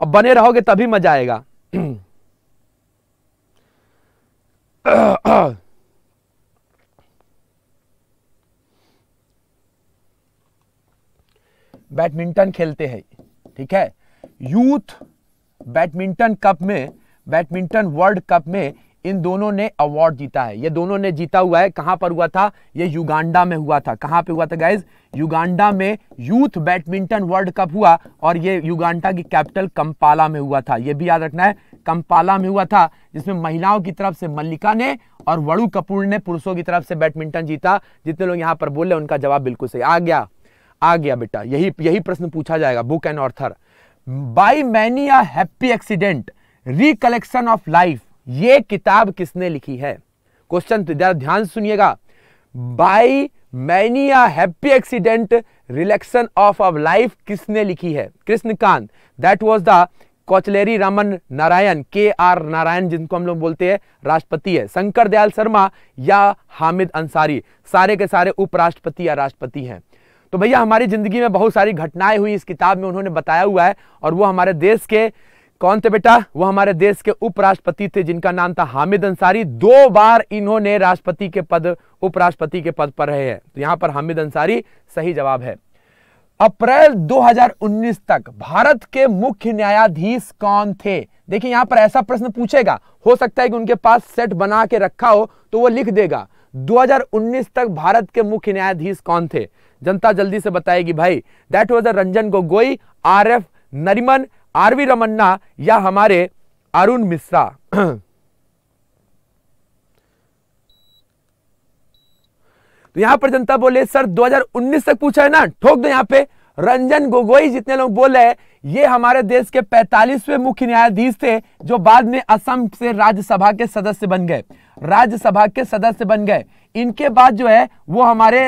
और बने रहोगे तभी मजा आएगा बैडमिंटन खेलते हैं ठीक है यूथ बैडमिंटन कप में बैडमिंटन वर्ल्ड कप में इन दोनों ने अवार्ड जीता है ये दोनों ने जीता हुआ है कहां पर हुआ था ये युगांडा में हुआ था कहां पे हुआ था गाइज युगांडा में यूथ बैडमिंटन वर्ल्ड कप हुआ और ये युगांडा की कैपिटल कंपाला में हुआ था ये भी याद रखना है कंपाला में हुआ था जिसमें महिलाओं की तरफ से मल्लिका ने और वड़ू कपूर ने पुरुषों की तरफ से बैडमिंटन जीता जितने लोग यहां पर बोले उनका जवाब बिल्कुल सही आ गया आ गया बेटा यही यही प्रश्न पूछा जाएगा book and author by many happy accident recollection of life ये किताब किसने लिखी है क्वेश्चन तो ध्यान सुनिएगा by many happy accident recollection of a life किसने लिखी है Krishnakant that was the Kocheril Raman Narayan K R Narayan जिनको हम लोग बोलते हैं राष्ट्रपति है शंकर दयाल शर्मा या हामिद अंसारी सारे के सारे उपराष्ट्रपति या राष्ट्रपति हैं तो भैया हमारी ज़िंदगी में बहुत सारी घटनाएं हुई इस किताब में उन्होंने बताया हुआ है और वो हमारे देश के कौन थे बेटा वो हमारे देश के उपराष्ट्रपति थे जिनका नाम था हामिद अंसारी दो बार इन्होंने राष्ट्रपति के पद उपराष्ट्रपति के पद पर रहे हैं तो यहां पर हामिद अंसारी सही जवाब है अप्रैल 2019 तक भारत के मुख्य न्यायाधीश कौन थे देखिए यहां पर ऐसा प्रश्न पूछेगा हो सकता है कि उनके पास सेट बना के रखा हो तो वो लिख देगा 2019 तक भारत के मुख्य न्यायाधीश कौन थे जनता जल्दी से बताएगी भाई that was a Ranjan Gogoi R F Nariman RV Ramanna या हमारे अरुण मिश्रा तो यहां पर जनता बोले सर 2019 तक पूछा है ना ठोक दो यहां पे रंजन गोगोई जितने लोग बोले ये हमारे देश के 45वें मुख्य न्यायाधीश थे जो बाद में असम से राज्यसभा के सदस्य बन गए राज्यसभा के सदस्य बन गए इनके बाद जो है वो हमारे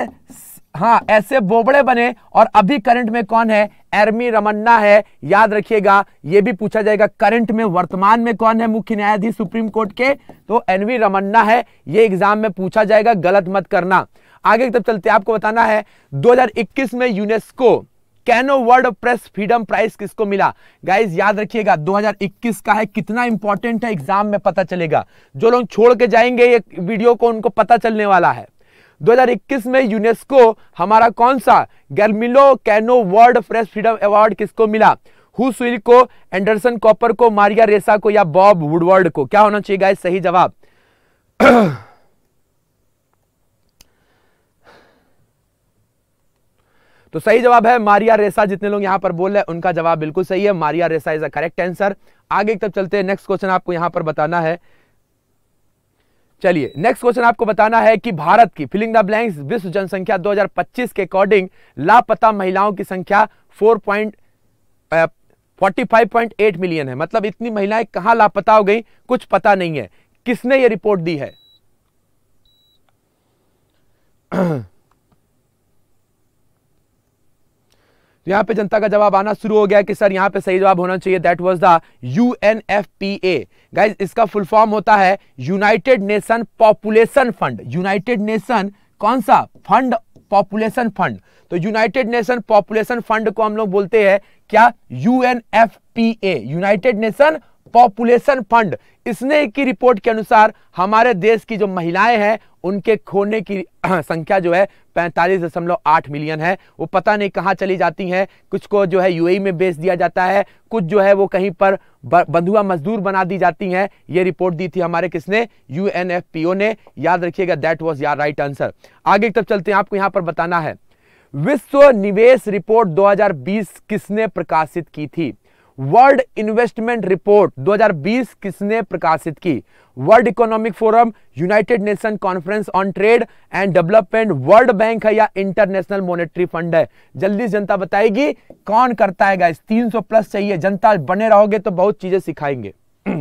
हाँ ऐसे बोबड़े बने और अभी करंट में कौन है एरमी रमन्ना है याद रखिएगा यह भी पूछा जाएगा करंट में वर्तमान में कौन है मुख्य न्यायाधीश सुप्रीम कोर्ट के तो एनवी रमन्ना है यह एग्जाम में पूछा जाएगा गलत मत करना आगे तब चलते आपको बताना है 2021 में UNESCO Cano world press freedom prize किसको मिला गाइज याद रखिएगा 2021 का है कितना इंपॉर्टेंट है एग्जाम में पता चलेगा जो लोग छोड़ के जाएंगे ये वीडियो को उनको पता चलने वाला है 2021 में यूनेस्को हमारा कौन सा Guillermo Cano world press freedom award किसको मिला हुसुइल को एंडरसन कॉपर को मारिया रेसा को या बॉब वुडवर्ड को क्या होना चाहिए गाइस सही जवाब तो सही जवाब है मारिया रेसा जितने लोग यहां पर बोल रहे हैं उनका जवाब बिल्कुल सही है मारिया रेसा इज अ करेक्ट आंसर आगे तब चलते हैं नेक्स्ट क्वेश्चन आपको यहां पर बताना है चलिए नेक्स्ट क्वेश्चन आपको बताना है कि भारत की फिलिंग द ब्लैंक्स विश्व जनसंख्या 2025 के अकॉर्डिंग लापता महिलाओं की संख्या 4.45.8 मिलियन है मतलब इतनी महिलाएं कहां लापता हो गई कुछ पता नहीं है किसने ये रिपोर्ट दी है तो यहाँ पे जनता का जवाब आना शुरू हो गया कि सर यहाँ पे सही जवाब होना चाहिए that was the U N F P A guys इसका फुल फॉर्म होता है united nation population fund united nation कौन सा फंड पॉपुलेशन फंड तो यूनाइटेड नेशन पॉपुलेशन फंड को हम लोग बोलते हैं क्या U N F P A united nation population fund इसने की रिपोर्ट के अनुसार हमारे देश की जो महिलाएं हैं उनके खोने की संख्या जो है पैंतालीस दशमलव आठ मिलियन है वो पता नहीं कहाँ चली जाती हैं कुछ को जो है यूएई e में बेच दिया जाता है कुछ जो है वो कहीं पर बंधुआ मजदूर बना दी जाती हैं ये रिपोर्ट दी थी हमारे किसने यूएनएफपीओ ने याद रखिएगा दैट वॉज यार राइट आंसर आगे तब चलते हैं आपको यहाँ पर बताना है विश्व निवेश रिपोर्ट दो किसने प्रकाशित की थी वर्ल्ड इन्वेस्टमेंट रिपोर्ट 2020 किसने प्रकाशित की world economic forum united nation conference on trade and development world bank है या इंटरनेशनल मॉनेटरी फंड है जल्दी जनता बताएगी कौन करता है गाइस 300 प्लस चाहिए जनता बने रहोगे तो बहुत चीजें सिखाएंगे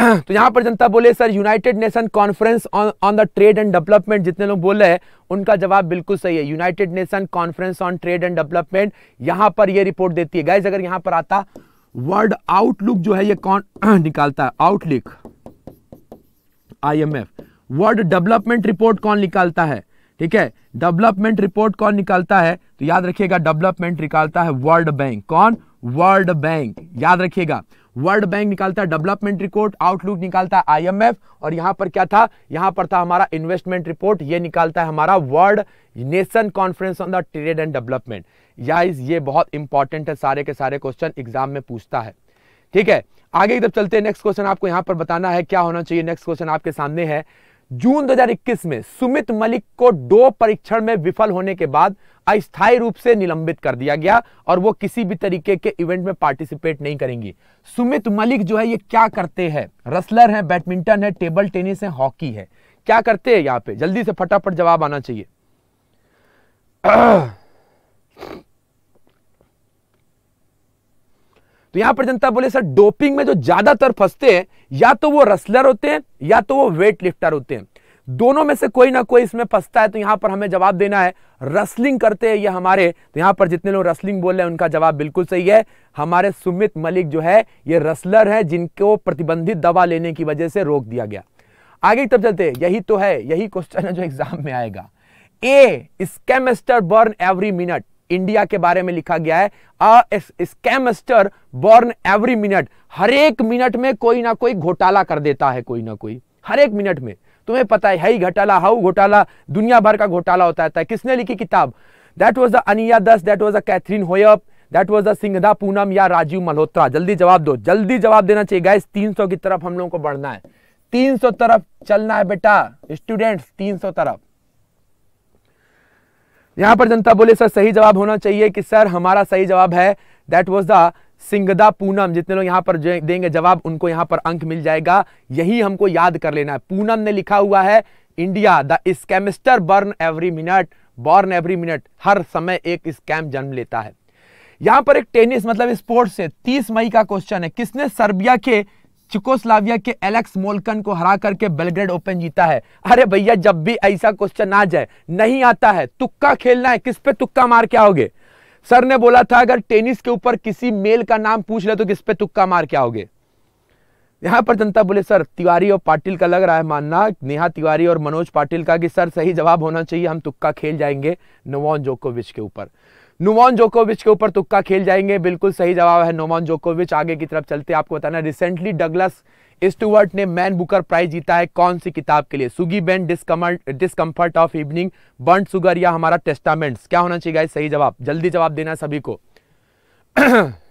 तो यहां पर जनता बोले sir united nation conference on on the trade and development जितने लोग बोल रहे हैं उनका जवाब बिल्कुल सही है united nation conference on trade and development यहां पर यह रिपोर्ट देती है गाइज अगर यहां पर आता वर्ड आउटलुक जो है ये कौन निकालता है outlook IMF world development report कौन निकालता है ठीक है डेवलपमेंट रिपोर्ट कौन निकालता है तो याद रखिएगा डेवलपमेंट निकालता है वर्ल्ड बैंक कौन वर्ल्ड बैंक याद रखिएगा वर्ल्ड बैंक निकालता है डेवलपमेंट रिपोर्ट आउटलुक निकालता है आईएमएफ और यहाँ पर क्या था यहाँ पर था हमारा इन्वेस्टमेंट रिपोर्ट ये निकालता है हमारा world nation conference on the trade and development या ये बहुत इंपॉर्टेंट है सारे के सारे क्वेश्चन एग्जाम में पूछता है ठीक है आगे की तरफ चलते हैं नेक्स्ट क्वेश्चन आपको यहां पर बताना है क्या होना चाहिए नेक्स्ट क्वेश्चन आपके सामने है जून 2021 में सुमित मलिक को दो परीक्षण में विफल होने के बाद अस्थायी रूप से निलंबित कर दिया गया और वो किसी भी तरीके के इवेंट में पार्टिसिपेट नहीं करेंगी सुमित मलिक जो है ये क्या करते हैं रसलर हैं बैडमिंटन है टेबल टेनिस है हॉकी है क्या करते हैं यहां पे जल्दी से फटाफट जवाब आना चाहिए तो यहां पर जनता बोले सर डोपिंग में जो ज्यादातर फंसते हैं या तो वो रसलर होते हैं या तो वो वेट लिफ्टर होते हैं दोनों में से कोई ना कोई इसमें फंसता है तो यहां पर हमें जवाब देना है रसलिंग करते हैं ये हमारे तो यहां पर जितने लोग रसलिंग बोल रहे हैं उनका जवाब बिल्कुल सही है हमारे सुमित मलिक जो है ये रसलर है जिनको प्रतिबंधित दवा लेने की वजह से रोक दिया गया आगे की तरफ चलते यही तो है यही क्वेश्चन है जो एग्जाम में आएगा a scamster born every minute India के बारे में लिखा गया है a scamster born every minute हर एक मिनट में कोई ना कोई घोटाला कर देता है कोई ना कोई हर एक मिनट में तुम्हें पता है ही घोटाला हाउ घोटाला दुनिया भर का घोटाला होता है किसने लिखी किताब दैट वॉज द अनिया दस दैट वॉज अ कैथरीन होयप that was the Snigdha Poonam या राजीव मल्होत्रा जल्दी जवाब दो जल्दी जवाब देना चाहिए गाइस 300 की तरफ हम लोगों को बढ़ना है 300 तरफ चलना है बेटा स्टूडेंट्स 300 तरफ यहां पर जनता बोले सर सही जवाब होना चाहिए कि सर हमारा सही जवाब है that was the Snigdha Poonam जितने लोग यहाँ पर देंगे जवाब उनको यहाँ पर अंक मिल जाएगा यही हमको याद कर लेना है पूनम ने लिखा हुआ है India the scamster born every minute born every minute हर समय एक स्कैम जन्म लेता है यहां पर एक टेनिस मतलब स्पोर्ट्स से 30 मई का क्वेश्चन है किसने सर्बिया के चिकोस्लाविया के एलेक्स मोलकन को हरा करके बेलग्रेड ओपन जीता है अरे भैया जब भी ऐसा क्वेश्चन आ जाए नहीं आता है तुक्का खेलना है किस पे तुक्का मार के आओगे सर ने बोला था अगर टेनिस के ऊपर किसी मेल का नाम पूछ ले तो किस पे तुक्का मार के आओगे यहां पर जनता बोले सर तिवारी और पाटिल का लग रहा है मानना नेहा तिवारी और मनोज पाटिल का कि सर सही जवाब होना चाहिए हम तुक्का खेल जाएंगे नोवान जोकोविच के ऊपर नोमान जोकोविच के ऊपर तुक्का खेल जाएंगे बिल्कुल सही जवाब है नोमान जोकोविच आगे की तरफ चलते आपको बताना रिसेंटली डगलस स्टुअर्ट ने मैन बुकर प्राइज जीता है कौन सी किताब के लिए Shuggie Bain discomfort of evening burnt sugar या हमारा टेस्टामेंट्स क्या होना चाहिए सही जवाब जल्दी जवाब देना सभी को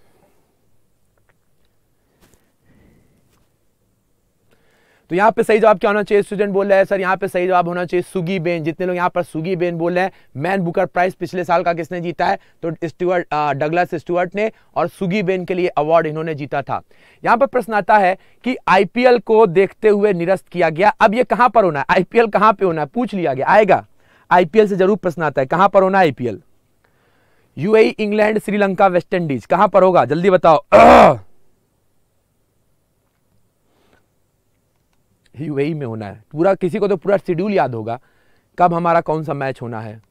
तो यहाँ पे सही जवाब क्या होना चाहिए स्टूडेंट बोल रहे हैं सर यहाँ पे सही जवाब होना चाहिए सुगी बेन जितने लोग यहाँ पर सुगी बेन बोल रहे हैं मैन बुकर प्राइस पिछले साल का किसने जीता है तो स्टूअर्ट डगलस स्टूअर्ट ने और सुगी बेन के लिए अवार्ड इन्होंने जीता था यहाँ पर प्रश्न आता है कि आईपीएल को देखते हुए निरस्त किया गया अब ये कहाँ पर होना है आईपीएल कहाँ पर होना है पूछ लिया गया आएगा आईपीएल से जरूर प्रश्न आता है कहाँ पर होना IPL UAE England Sri Lanka West Indies कहां पर होगा जल्दी बताओ यूएई में होना है पूरा किसी को तो पूरा शेड्यूल याद होगा कब हमारा कौन सा मैच होना है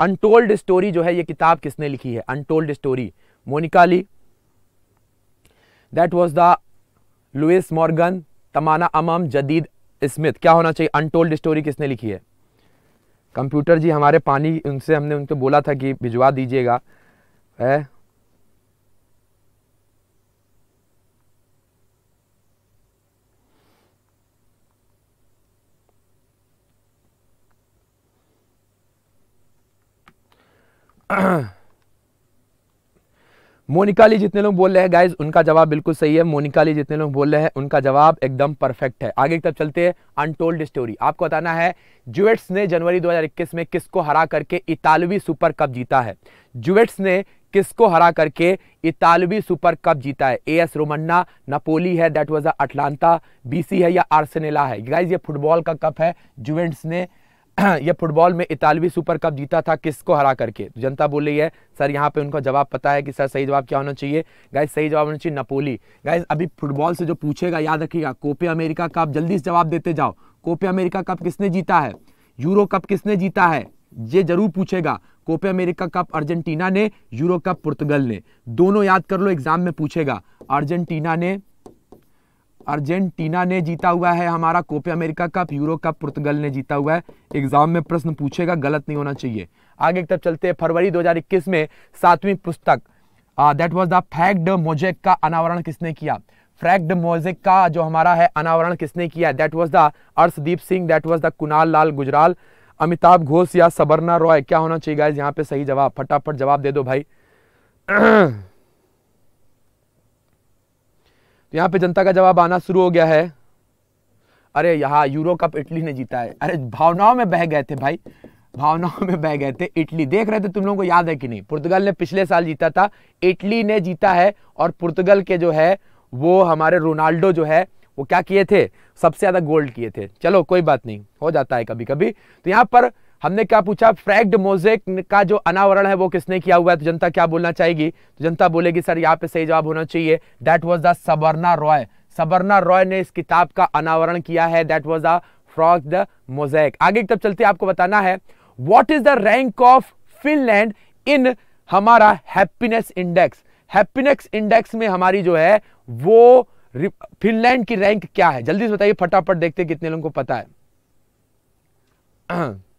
अनटोल्ड स्टोरी जो है ये किताब किसने लिखी है untold story Monica Lee that was the Louis Morgan Tamanna अमम जदीद स्मिथ क्या होना चाहिए अनटोल्ड स्टोरी किसने लिखी है कंप्यूटर जी हमारे पानी उनसे हमने उनको बोला था कि भिजवा दीजिएगा है मोनिकाली जितने लोग बोल रहे हैं गाइज उनका जवाब बिल्कुल सही है मोनिकाली जितने लोग बोल रहे हैं उनका जवाब एकदम परफेक्ट है आगे की तरफ चलते हैं अनटोल्ड स्टोरी आपको बताना है जुएट्स ने जनवरी 2021 में किसको हरा करके इतालवी सुपर कप जीता है जुएट्स ने किसको हरा करके इतालवी सुपर कप जीता है ए एस रोमन्ना नपोली है दैट वॉज अटलांता बीसी है या आर्सेनेला है गाइज ये फुटबॉल का कप है जुवेंट्स ने ये फुटबॉल में इतालवी सुपर कप जीता था किसको हरा करके तो जनता बोल रही है सर यहाँ पे उनका जवाब पता है कि सर सही जवाब क्या होना चाहिए गाइज सही जवाब होना चाहिए नपोली गाइज अभी फुटबॉल से जो पूछेगा याद रखिएगा कोपे अमेरिका का आप जल्दी से जवाब देते जाओ कोपे अमेरिका कप किसने जीता है यूरो कप किसने जीता है ये जरूर पूछेगा कोपे अमेरिका कप अर्जेंटीना ने यूरो कप पुर्तगल ने दोनों याद कर लो एग्जाम में पूछेगा अर्जेंटीना ने अर्जेंटीना ने जीता हुआ है हमारा Copa America cup euro cup Portugal ने जीता हुआ है एग्जाम में प्रश्न पूछेगा गलत नहीं होना चाहिए आगे तब चलते हैं फरवरी 2021 में सातवीं पुस्तक दैट वाज द फैक्ड मोजेक का अनावरण किसने किया फ्रैक्ड मोजेक का जो हमारा है अनावरण किसने किया that was the Arshdeep Singh that was the Kunal Lal Gujral Amitabh Ghosh या सबरना रॉय क्या होना चाहिए गाइज यहाँ पे सही जवाब फटाफट जवाब दे दो भाई तो यहाँ पे जनता का जवाब आना शुरू हो गया है अरे यहाँ यूरो कप इटली ने जीता है अरे भावनाओं में बह गए थे भाई भावनाओं में बह गए थे इटली देख रहे थे तुम लोगों को याद है कि नहीं पुर्तगाल ने पिछले साल जीता था इटली ने जीता है और पुर्तगाल के जो है वो हमारे रोनाल्डो जो है वो क्या किए थे सबसे ज़्यादा गोल्ड किए थे चलो कोई बात नहीं हो जाता है कभी कभी तो यहाँ पर हमने क्या पूछा फ्रैक्ड मोजेक का जो अनावरण है वो किसने किया हुआ है तो जनता क्या बोलना चाहेगी तो जनता बोलेगी सर यहाँ पे सही जवाब होना चाहिए that was the Sabarna Roy Sabarna Roy ने इस किताब का अनावरण किया है दैट वॉज द फ्रॉक द मोजेक आगे तब चलते आपको बताना है what is the rank of Finland in हमारा हैप्पीनेस इंडेक्स हैप्पीनेस इंडेक्स में हमारी जो है वो फिनलैंड की रैंक क्या है जल्दी से बताइए फटाफट देखते कितने लोगों को पता है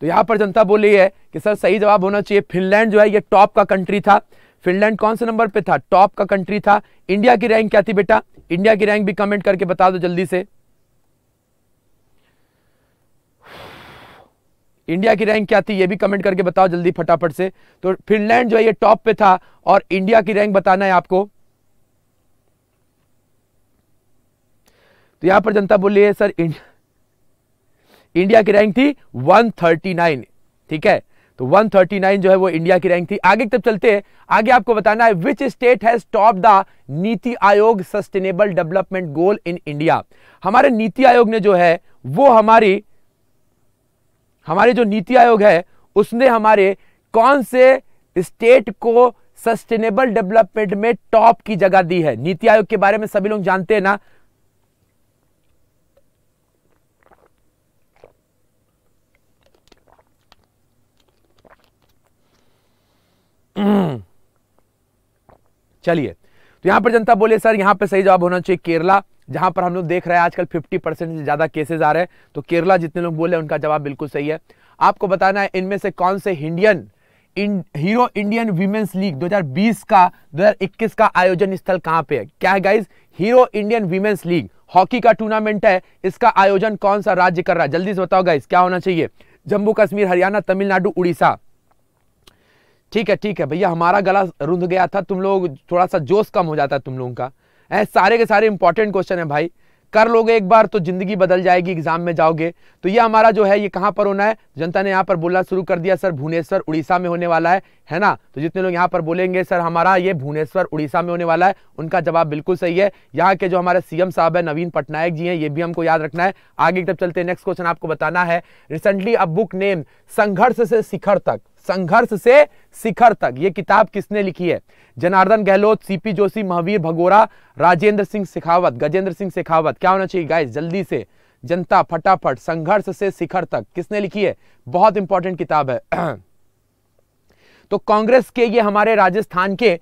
तो यहां पर जनता रही है कि सर सही जवाब होना चाहिए फिनलैंड जो है ये टॉप का कंट्री था फिनलैंड कौन से नंबर पे था टॉप का कंट्री था इंडिया की रैंक क्या थी बेटा इंडिया की रैंक भी कमेंट करके बता दो जल्दी से इंडिया की रैंक क्या थी ये भी कमेंट करके बताओ जल्दी फटाफट से तो फिनलैंड जो है ये टॉप पे था और इंडिया की रैंक बताना है आपको तो यहां पर जनता बोली है सर इंडिया इंडिया की रैंक थी 139 ठीक है तो 139 जो है वो इंडिया की रैंक थी आगे तब चलते हैं आगे आपको बताना है which state has top the NITI Aayog sustainable development goal in India हमारे नीति आयोग ने जो है वो हमारी हमारे जो नीति आयोग है उसने हमारे कौन से स्टेट को सस्टेनेबल डेवलपमेंट में टॉप की जगह दी है नीति आयोग के बारे में सभी लोग जानते हैं ना चलिए तो यहां पर जनता बोले सर यहां पर सही जवाब होना चाहिए केरला जहां पर हम लोग देख रहे हैं आजकल 50 परसेंट से ज्यादा केसेस आ रहे हैं तो केरला जितने लोग बोले उनका जवाब बिल्कुल सही है आपको बताना है इनमें से कौन से Indian in, hero Indian women's league 2020 का 2021 का आयोजन स्थल कहां पे है क्या है guys hero Indian women's league hockey का टूर्नामेंट है इसका आयोजन कौन सा राज्य कर रहा है जल्दी से बताओ गाइज क्या होना चाहिए जम्मू कश्मीर हरियाणा तमिलनाडु उड़ीसा ठीक है ठीक है भैया हमारा गला रुंध गया था तुम लोग थोड़ा सा जोश कम हो जाता है तुम लोगों का ए सारे के सारे इंपॉर्टेंट क्वेश्चन है भाई कर लोगे एक बार तो जिंदगी बदल जाएगी एग्जाम में जाओगे तो ये हमारा जो है ये कहाँ पर होना है जनता ने यहाँ पर बोलना शुरू कर दिया सर भुवनेश्वर उड़ीसा में होने वाला है है ना तो जितने लोग यहाँ पर बोलेंगे सर हमारा ये भुवनेश्वर उड़ीसा में होने वाला है उनका जवाब बिल्कुल सही है यहाँ के जो हमारे सीएम साहब है नवीन पटनायक जी है ये भी हमको याद रखना है आगे तब चलते नेक्स्ट क्वेश्चन आपको बताना है रिसेंटली अ बुक नेम संघर्ष से शिखर तक संघर्ष से शिखर तक ये किताब किसने लिखी है जनार्दन गहलोत सीपी जोशी महावीर भगोरा राजेंद्र सिंह शेखावत गजेंद्र सिंह शेखावत क्या होना चाहिए गाइस जल्दी से जनता फटाफट संघर्ष से शिखर तक किसने लिखी है बहुत इंपॉर्टेंट किताब है तो कांग्रेस के ये हमारे राजस्थान के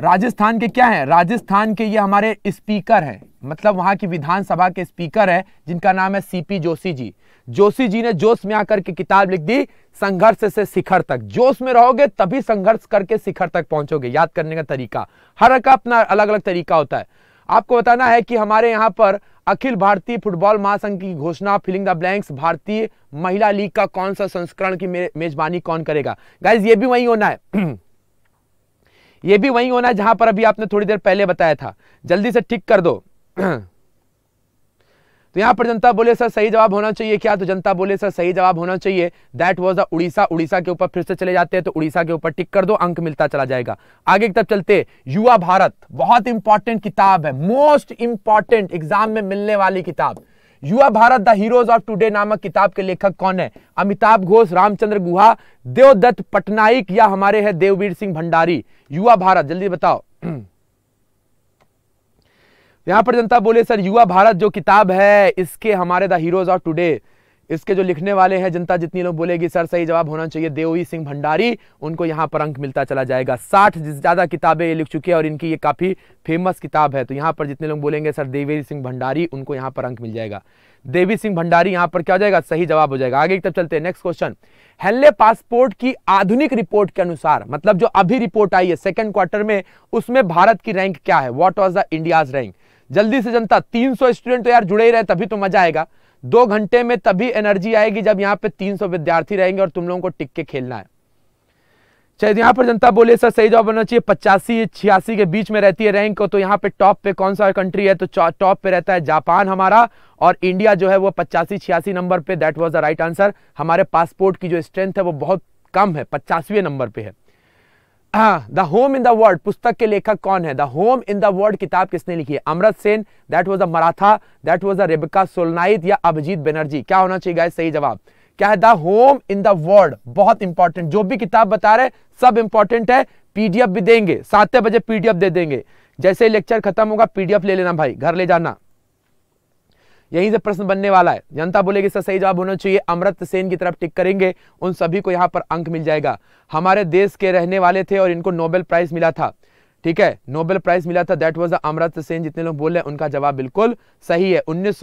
राजस्थान के क्या है राजस्थान के ये हमारे स्पीकर है मतलब वहां की विधानसभा के स्पीकर है जिनका नाम है सीपी जोशी जी जोशी जी ने जोश में आकर के किताब लिख दी संघर्ष से शिखर तक जोश में रहोगे तभी संघर्ष करके शिखर तक पहुंचोगे याद करने का तरीका हर का अपना अलग अलग तरीका होता है आपको बताना है कि हमारे यहाँ पर अखिल भारतीय फुटबॉल महासंघ की घोषणा फिलिंग द ब्लैंक्स भारतीय महिला लीग का कौन सा संस्करण की मेजबानी कौन करेगा गाइज ये भी वही होना है ये भी वही होना है जहां पर अभी आपने थोड़ी देर पहले बताया था जल्दी से ठीक कर दो तो यहां पर जनता बोले सर सही जवाब होना चाहिए क्या तो जनता बोले सर सही जवाब होना चाहिए that was the Odisha Odisha के ऊपर फिर से चले जाते हैं तो उड़ीसा के ऊपर टिक कर दो अंक मिलता चला जाएगा आगे की तरफ चलते युवा भारत बहुत इंपॉर्टेंट किताब है मोस्ट इंपॉर्टेंट एग्जाम में मिलने वाली किताब Yuva Bharat the heroes of today नामक किताब के लेखक कौन है अमिताभ घोष रामचंद्र गुहा देवदत्त पटनायक या हमारे है देववीर सिंह भंडारी युवा भारत जल्दी बताओ यहाँ पर जनता बोले सर युवा भारत जो किताब है इसके हमारे द हीरोज ऑफ टुडे इसके जो लिखने वाले हैं जनता जितनी लोग बोलेगी सर सही जवाब होना चाहिए देवी सिंह भंडारी उनको यहाँ पर अंक मिलता चला जाएगा साठ ज़्यादा किताबें ये लिख चुके हैं और इनकी ये काफ़ी फेमस किताब है तो यहाँ पर जितने लोग बोलेंगे सर देवी सिंह भंडारी उनको यहाँ पर अंक मिल जाएगा देवी सिंह भंडारी यहाँ पर क्या हो जाएगा सही जवाब हो जाएगा आगे तब चलते हैं नेक्स्ट क्वेश्चन हेल्ले पासपोर्ट की आधुनिक रिपोर्ट के अनुसार मतलब जो अभी रिपोर्ट आई है सेकेंड क्वार्टर में उसमें भारत की रैंक क्या है what was the India's rank जल्दी से जनता 300 स्टूडेंट तो यार जुड़े ही रहे तभी तो मजा आएगा दो घंटे में तभी एनर्जी आएगी जब यहाँ पे 300 विद्यार्थी रहेंगे और तुम लोगों को टिक के खेलना है चाहे यहाँ पर जनता बोले सर सही जवाब होना चाहिए पचासी छियासी के बीच में रहती है रैंक को तो यहाँ पे टॉप पे कौन सा कंट्री है तो टॉप पे रहता है जापान हमारा और इंडिया जो है वो पचासी छियासी नंबर पे that was the right answer हमारे पासपोर्ट की जो स्ट्रेंथ है वो बहुत कम है पचासवें नंबर पे है the home in the world पुस्तक के लेखक कौन है the home in the world किताब किसने लिखी है Amrit Sen that was a Maratha that was a Rebecca Solnit या अभिजीत बनर्जी क्या होना चाहिए गाइस सही जवाब क्या है the home in the world बहुत इंपॉर्टेंट जो भी किताब बता रहे सब इंपॉर्टेंट है पीडीएफ भी देंगे सात बजे पीडीएफ दे देंगे जैसे लेक्चर खत्म होगा पीडीएफ ले लेना भाई घर ले जाना यही से तो प्रश्न बनने वाला है जनता बोलेगी इसका सही जवाब होना चाहिए अमृत सेन की तरफ टिक करेंगे उन सभी को यहाँ पर अंक मिल जाएगा हमारे देश के रहने वाले थे और इनको नोबेल प्राइज मिला था ठीक है नोबेल प्राइज मिला था दैट वाज अमृत सेन जितने लोग बोल रहे हैं उनका जवाब बिल्कुल सही है उन्नीस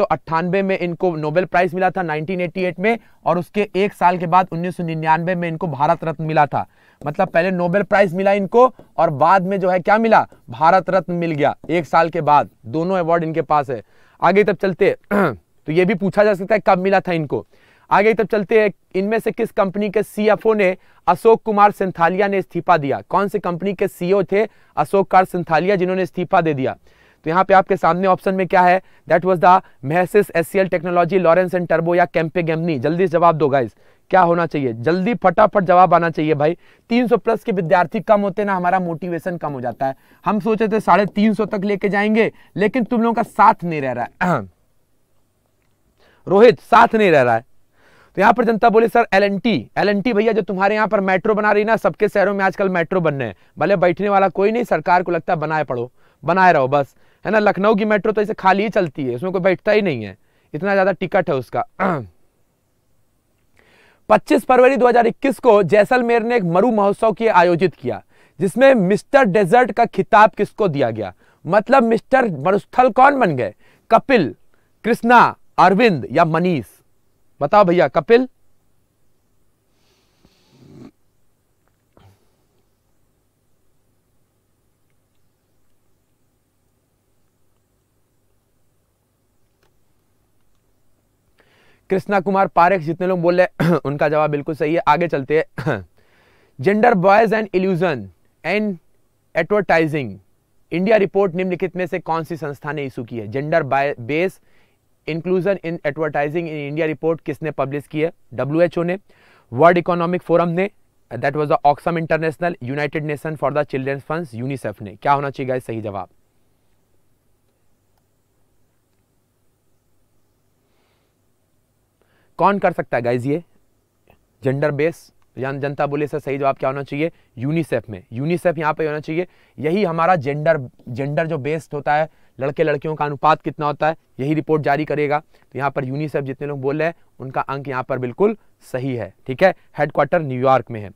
में इनको नोबेल प्राइज मिला था 1988 में और उसके एक साल के बाद 1999 में इनको भारत रत्न मिला था मतलब पहले नोबेल प्राइज मिला इनको और बाद में जो है क्या मिला भारत रत्न मिल गया एक साल के बाद दोनों अवार्ड इनके पास है आगे तब चलते तो ये भी पूछा जा सकता है कब मिला था इनको आगे तब चलते हैं इनमें से किस कंपनी के सीएफओ ने अशोक कुमार सिंथालिया ने इस्तीफा दिया कौन से कंपनी के सीईओ e थे अशोक कुमार सिंथालिया जिन्होंने इस्तीफा दे दिया तो यहाँ पे आपके सामने ऑप्शन में क्या है दैट वाज द महसिस एस टेक्नोलॉजी लॉरेंस एंड टर्बो या कैंपे गेमनी जल्दी जवाब दो गाइज क्या होना चाहिए जल्दी फटाफट जवाब आना चाहिए भाई 300 प्लस के विद्यार्थी कम होते ना हमारा मोटिवेशन कम हो जाता है हम सोचे थे साढ़े तीन सौ तक लेके जाएंगे लेकिन तुम लोगों का साथ नहीं रह रहा है रोहित साथ नहीं रह रहा है तो यहाँ पर जनता बोले sir L N T L N T भैया जो तुम्हारे यहाँ पर मेट्रो बना रही ना सबके शहरों में आजकल मेट्रो बनने हैं भले बैठने वाला कोई नहीं सरकार को लगता है बनाए पढ़ो बनाए रहो बस है ना लखनऊ की मेट्रो तो ऐसे खाली ही चलती है उसमें कोई बैठता ही नहीं है इतना ज़्यादा टिकट है उसका 25 फरवरी 2021 को जैसलमेर ने एक मरु महोत्सव की आयोजित किया जिसमें मिस्टर डेजर्ट का खिताब किसको दिया गया मतलब मिस्टर मरुस्थल कौन बन गए कपिल कृष्णा अरविंद या मनीष बताओ भैया कपिल कृष्णा कुमार पारेख जितने लोग बोल रहे उनका जवाब बिल्कुल सही है आगे चलते हैं gender bias and inclusion and advertising India report निम्नलिखित में से कौन सी संस्था ने इशू की है gender base inclusion in advertising in India report किसने पब्लिश की है डब्ल्यू ने वर्ल्ड इकोनॉमिक फोरम ने that was the Oxfam international united nation for the children fund UNICEF ने क्या होना चाहिए सही जवाब कौन कर सकता है गाइज ये जेंडर बेस या जनता बोले सर सही जवाब क्या होना चाहिए यूनिसेफ में यूनिसेफ यहाँ पे होना चाहिए यही हमारा जेंडर जेंडर जो बेस्ड होता है लड़के लड़कियों का अनुपात कितना होता है यही रिपोर्ट जारी करेगा तो यहाँ पर यूनिसेफ जितने लोग बोल रहे हैं उनका अंक यहाँ पर बिल्कुल सही है ठीक है हेडक्वार्टर न्यूयॉर्क में है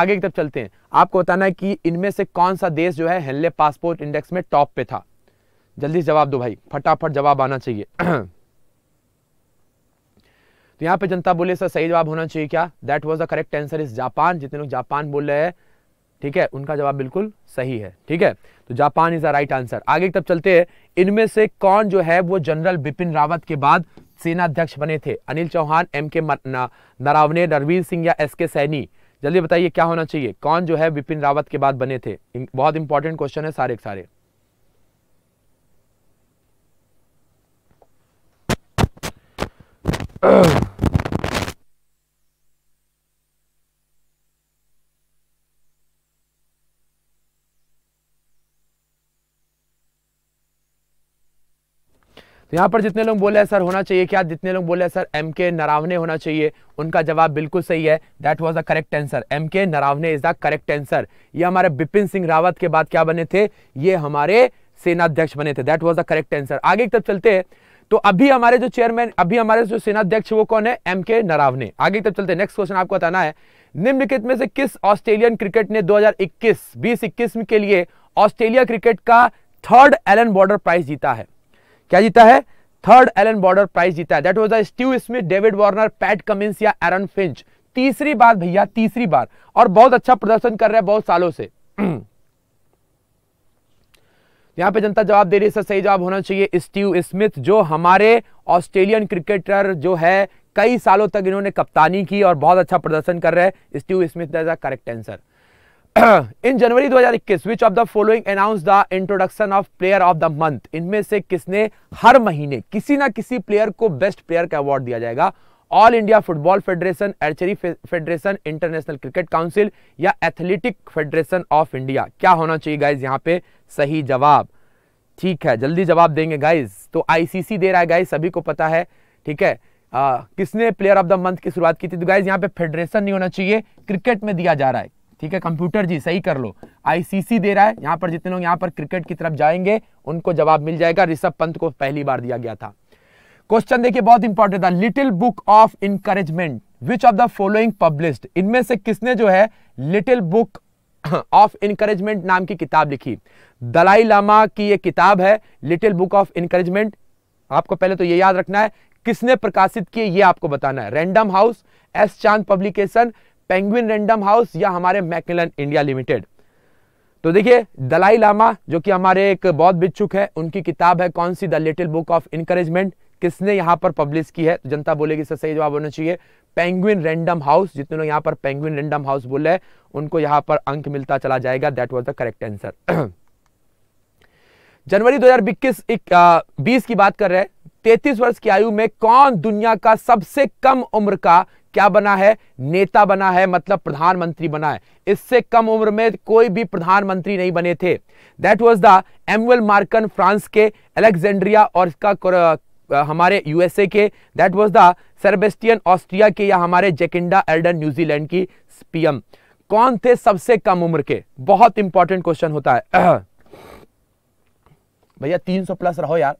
आगे की तरफ चलते हैं आपको बताना है कि इनमें से कौन सा देश जो है हेल्ले पासपोर्ट इंडेक्स में टॉप पे था जल्दी जवाब दो भाई फटाफट जवाब आना चाहिए तो यहाँ पे जनता बोले सर सही जवाब होना चाहिए क्या that was the correct answer is Japan जितने लोग जापान बोल रहे हैं ठीक है उनका जवाब बिल्कुल सही है ठीक है तो Japan is the right answer आगे तब चलते हैं इनमें से कौन जो है वो जनरल बिपिन रावत के बाद सेना अध्यक्ष बने थे अनिल चौहान एम के नरावने रणवीर सिंह या एस के सैनी जल्दी बताइए क्या होना चाहिए कौन जो है बिपिन रावत के बाद बने थे बहुत इंपॉर्टेंट क्वेश्चन है सारे सारे तो यहाँ पर जितने लोग बोले हैं सर होना चाहिए क्या जितने लोग बोले हैं सर एम के नरावने होना चाहिए उनका जवाब बिल्कुल सही है that was the correct answer M K Naravane is the correct answer ये हमारे बिपिन सिंह रावत के बाद क्या बने थे ये हमारे सेनाध्यक्ष बने थे that was the correct answer आगे एक तरफ चलते हैं तो अभी हमारे जो चेयरमैन अभी हमारे जो सेनाध्यक्ष वो कौन है एम के नरावने आगे तब चलते नेक्स्ट क्वेश्चन आपको बताना है निम्नलिखित में से किस ऑस्ट्रेलियन क्रिकेट ने 2021 हजार के लिए ऑस्ट्रेलिया क्रिकेट का थर्ड एलन बॉर्डर प्राइज जीता है क्या जीता है थर्ड एलन बॉर्डर प्राइज जीता है that was Steve Smith David Warner Pat Cummins या एरन फिंच तीसरी बार भैया तीसरी बार और बहुत अच्छा प्रदर्शन कर रहे हैं बहुत सालों से यहाँ पे जनता जवाब दे रही है सर सही जवाब होना चाहिए स्टीव स्मिथ जो हमारे ऑस्ट्रेलियन क्रिकेटर जो है कई सालों तक इन्होंने कप्तानी की और बहुत अच्छा प्रदर्शन कर रहे हैं Steve Smith is a correct answer in January 2021 which of the following announce the introduction of player of the month इनमें से किसने हर महीने किसी ना किसी प्लेयर को बेस्ट प्लेयर का अवार्ड दिया जाएगा all India football federation archery federation international cricket council या एथलेटिक फेडरेशन ऑफ इंडिया क्या होना चाहिए गाइज यहाँ पे सही जवाब ठीक है जल्दी जवाब देंगे गाइज तो आईसीसी दे रहा है गाइज सभी को पता है ठीक है आ, किसने प्लेयर ऑफ द मंथ की शुरुआत की थी तो गाइज यहाँ पे फेडरेशन नहीं होना चाहिए क्रिकेट में दिया जा रहा है ठीक है कंप्यूटर जी सही कर लो आईसीसी दे रहा है यहाँ पर जितने लोग यहाँ पर क्रिकेट की तरफ जाएंगे उनको जवाब मिल जाएगा ऋषभ पंत को पहली बार दिया गया था क्वेश्चन देखिए बहुत इंपॉर्टेंट था little book of encouragement which of the following published इनमें से किसने जो है लिटिल बुक ऑफ इनकरेजमेंट नाम की किताब लिखी दलाई लामा की ये किताब है लिटिल बुक ऑफ इनकरेजमेंट आपको पहले तो ये याद रखना है किसने प्रकाशित किए ये आपको बताना है Random House S Chand publication Penguin Random House या हमारे मैकमिलन इंडिया लिमिटेड तो देखिए दलाई लामा जो कि हमारे एक बहुत बिच्छुक है उनकी किताब है कौन सी the little book of encouragement किसने यहां पर पब्लिश की है जनता बोलेगी सर सही जवाब होना चाहिए पेंगुइन रैंडम हाउस जितने लोग यहाँ पर पेंगुइन रैंडम हाउस बोल रहे उनको यहाँ पर अंक मिलता चला जाएगा that was the correct answer January 2021 एक बीस की बात कर रहे हैं तैतीस वर्ष की आयु में कौन दुनिया का सबसे कम उम्र का क्या बना है नेता बना है मतलब प्रधानमंत्री बना है इससे कम उम्र में कोई भी प्रधानमंत्री नहीं बने थे दैट वाज द एमुअल मार्कन फ्रांस के अलेक्जेंड्रिया और इसका हमारे यूएसए के दैट वाज द सर्बेस्टियन ऑस्ट्रिया के या हमारे जेकिंडा एल्डन न्यूजीलैंड की पीएम कौन थे सबसे कम उम्र के बहुत इंपॉर्टेंट क्वेश्चन होता है भैया 300 प्लस रहो यार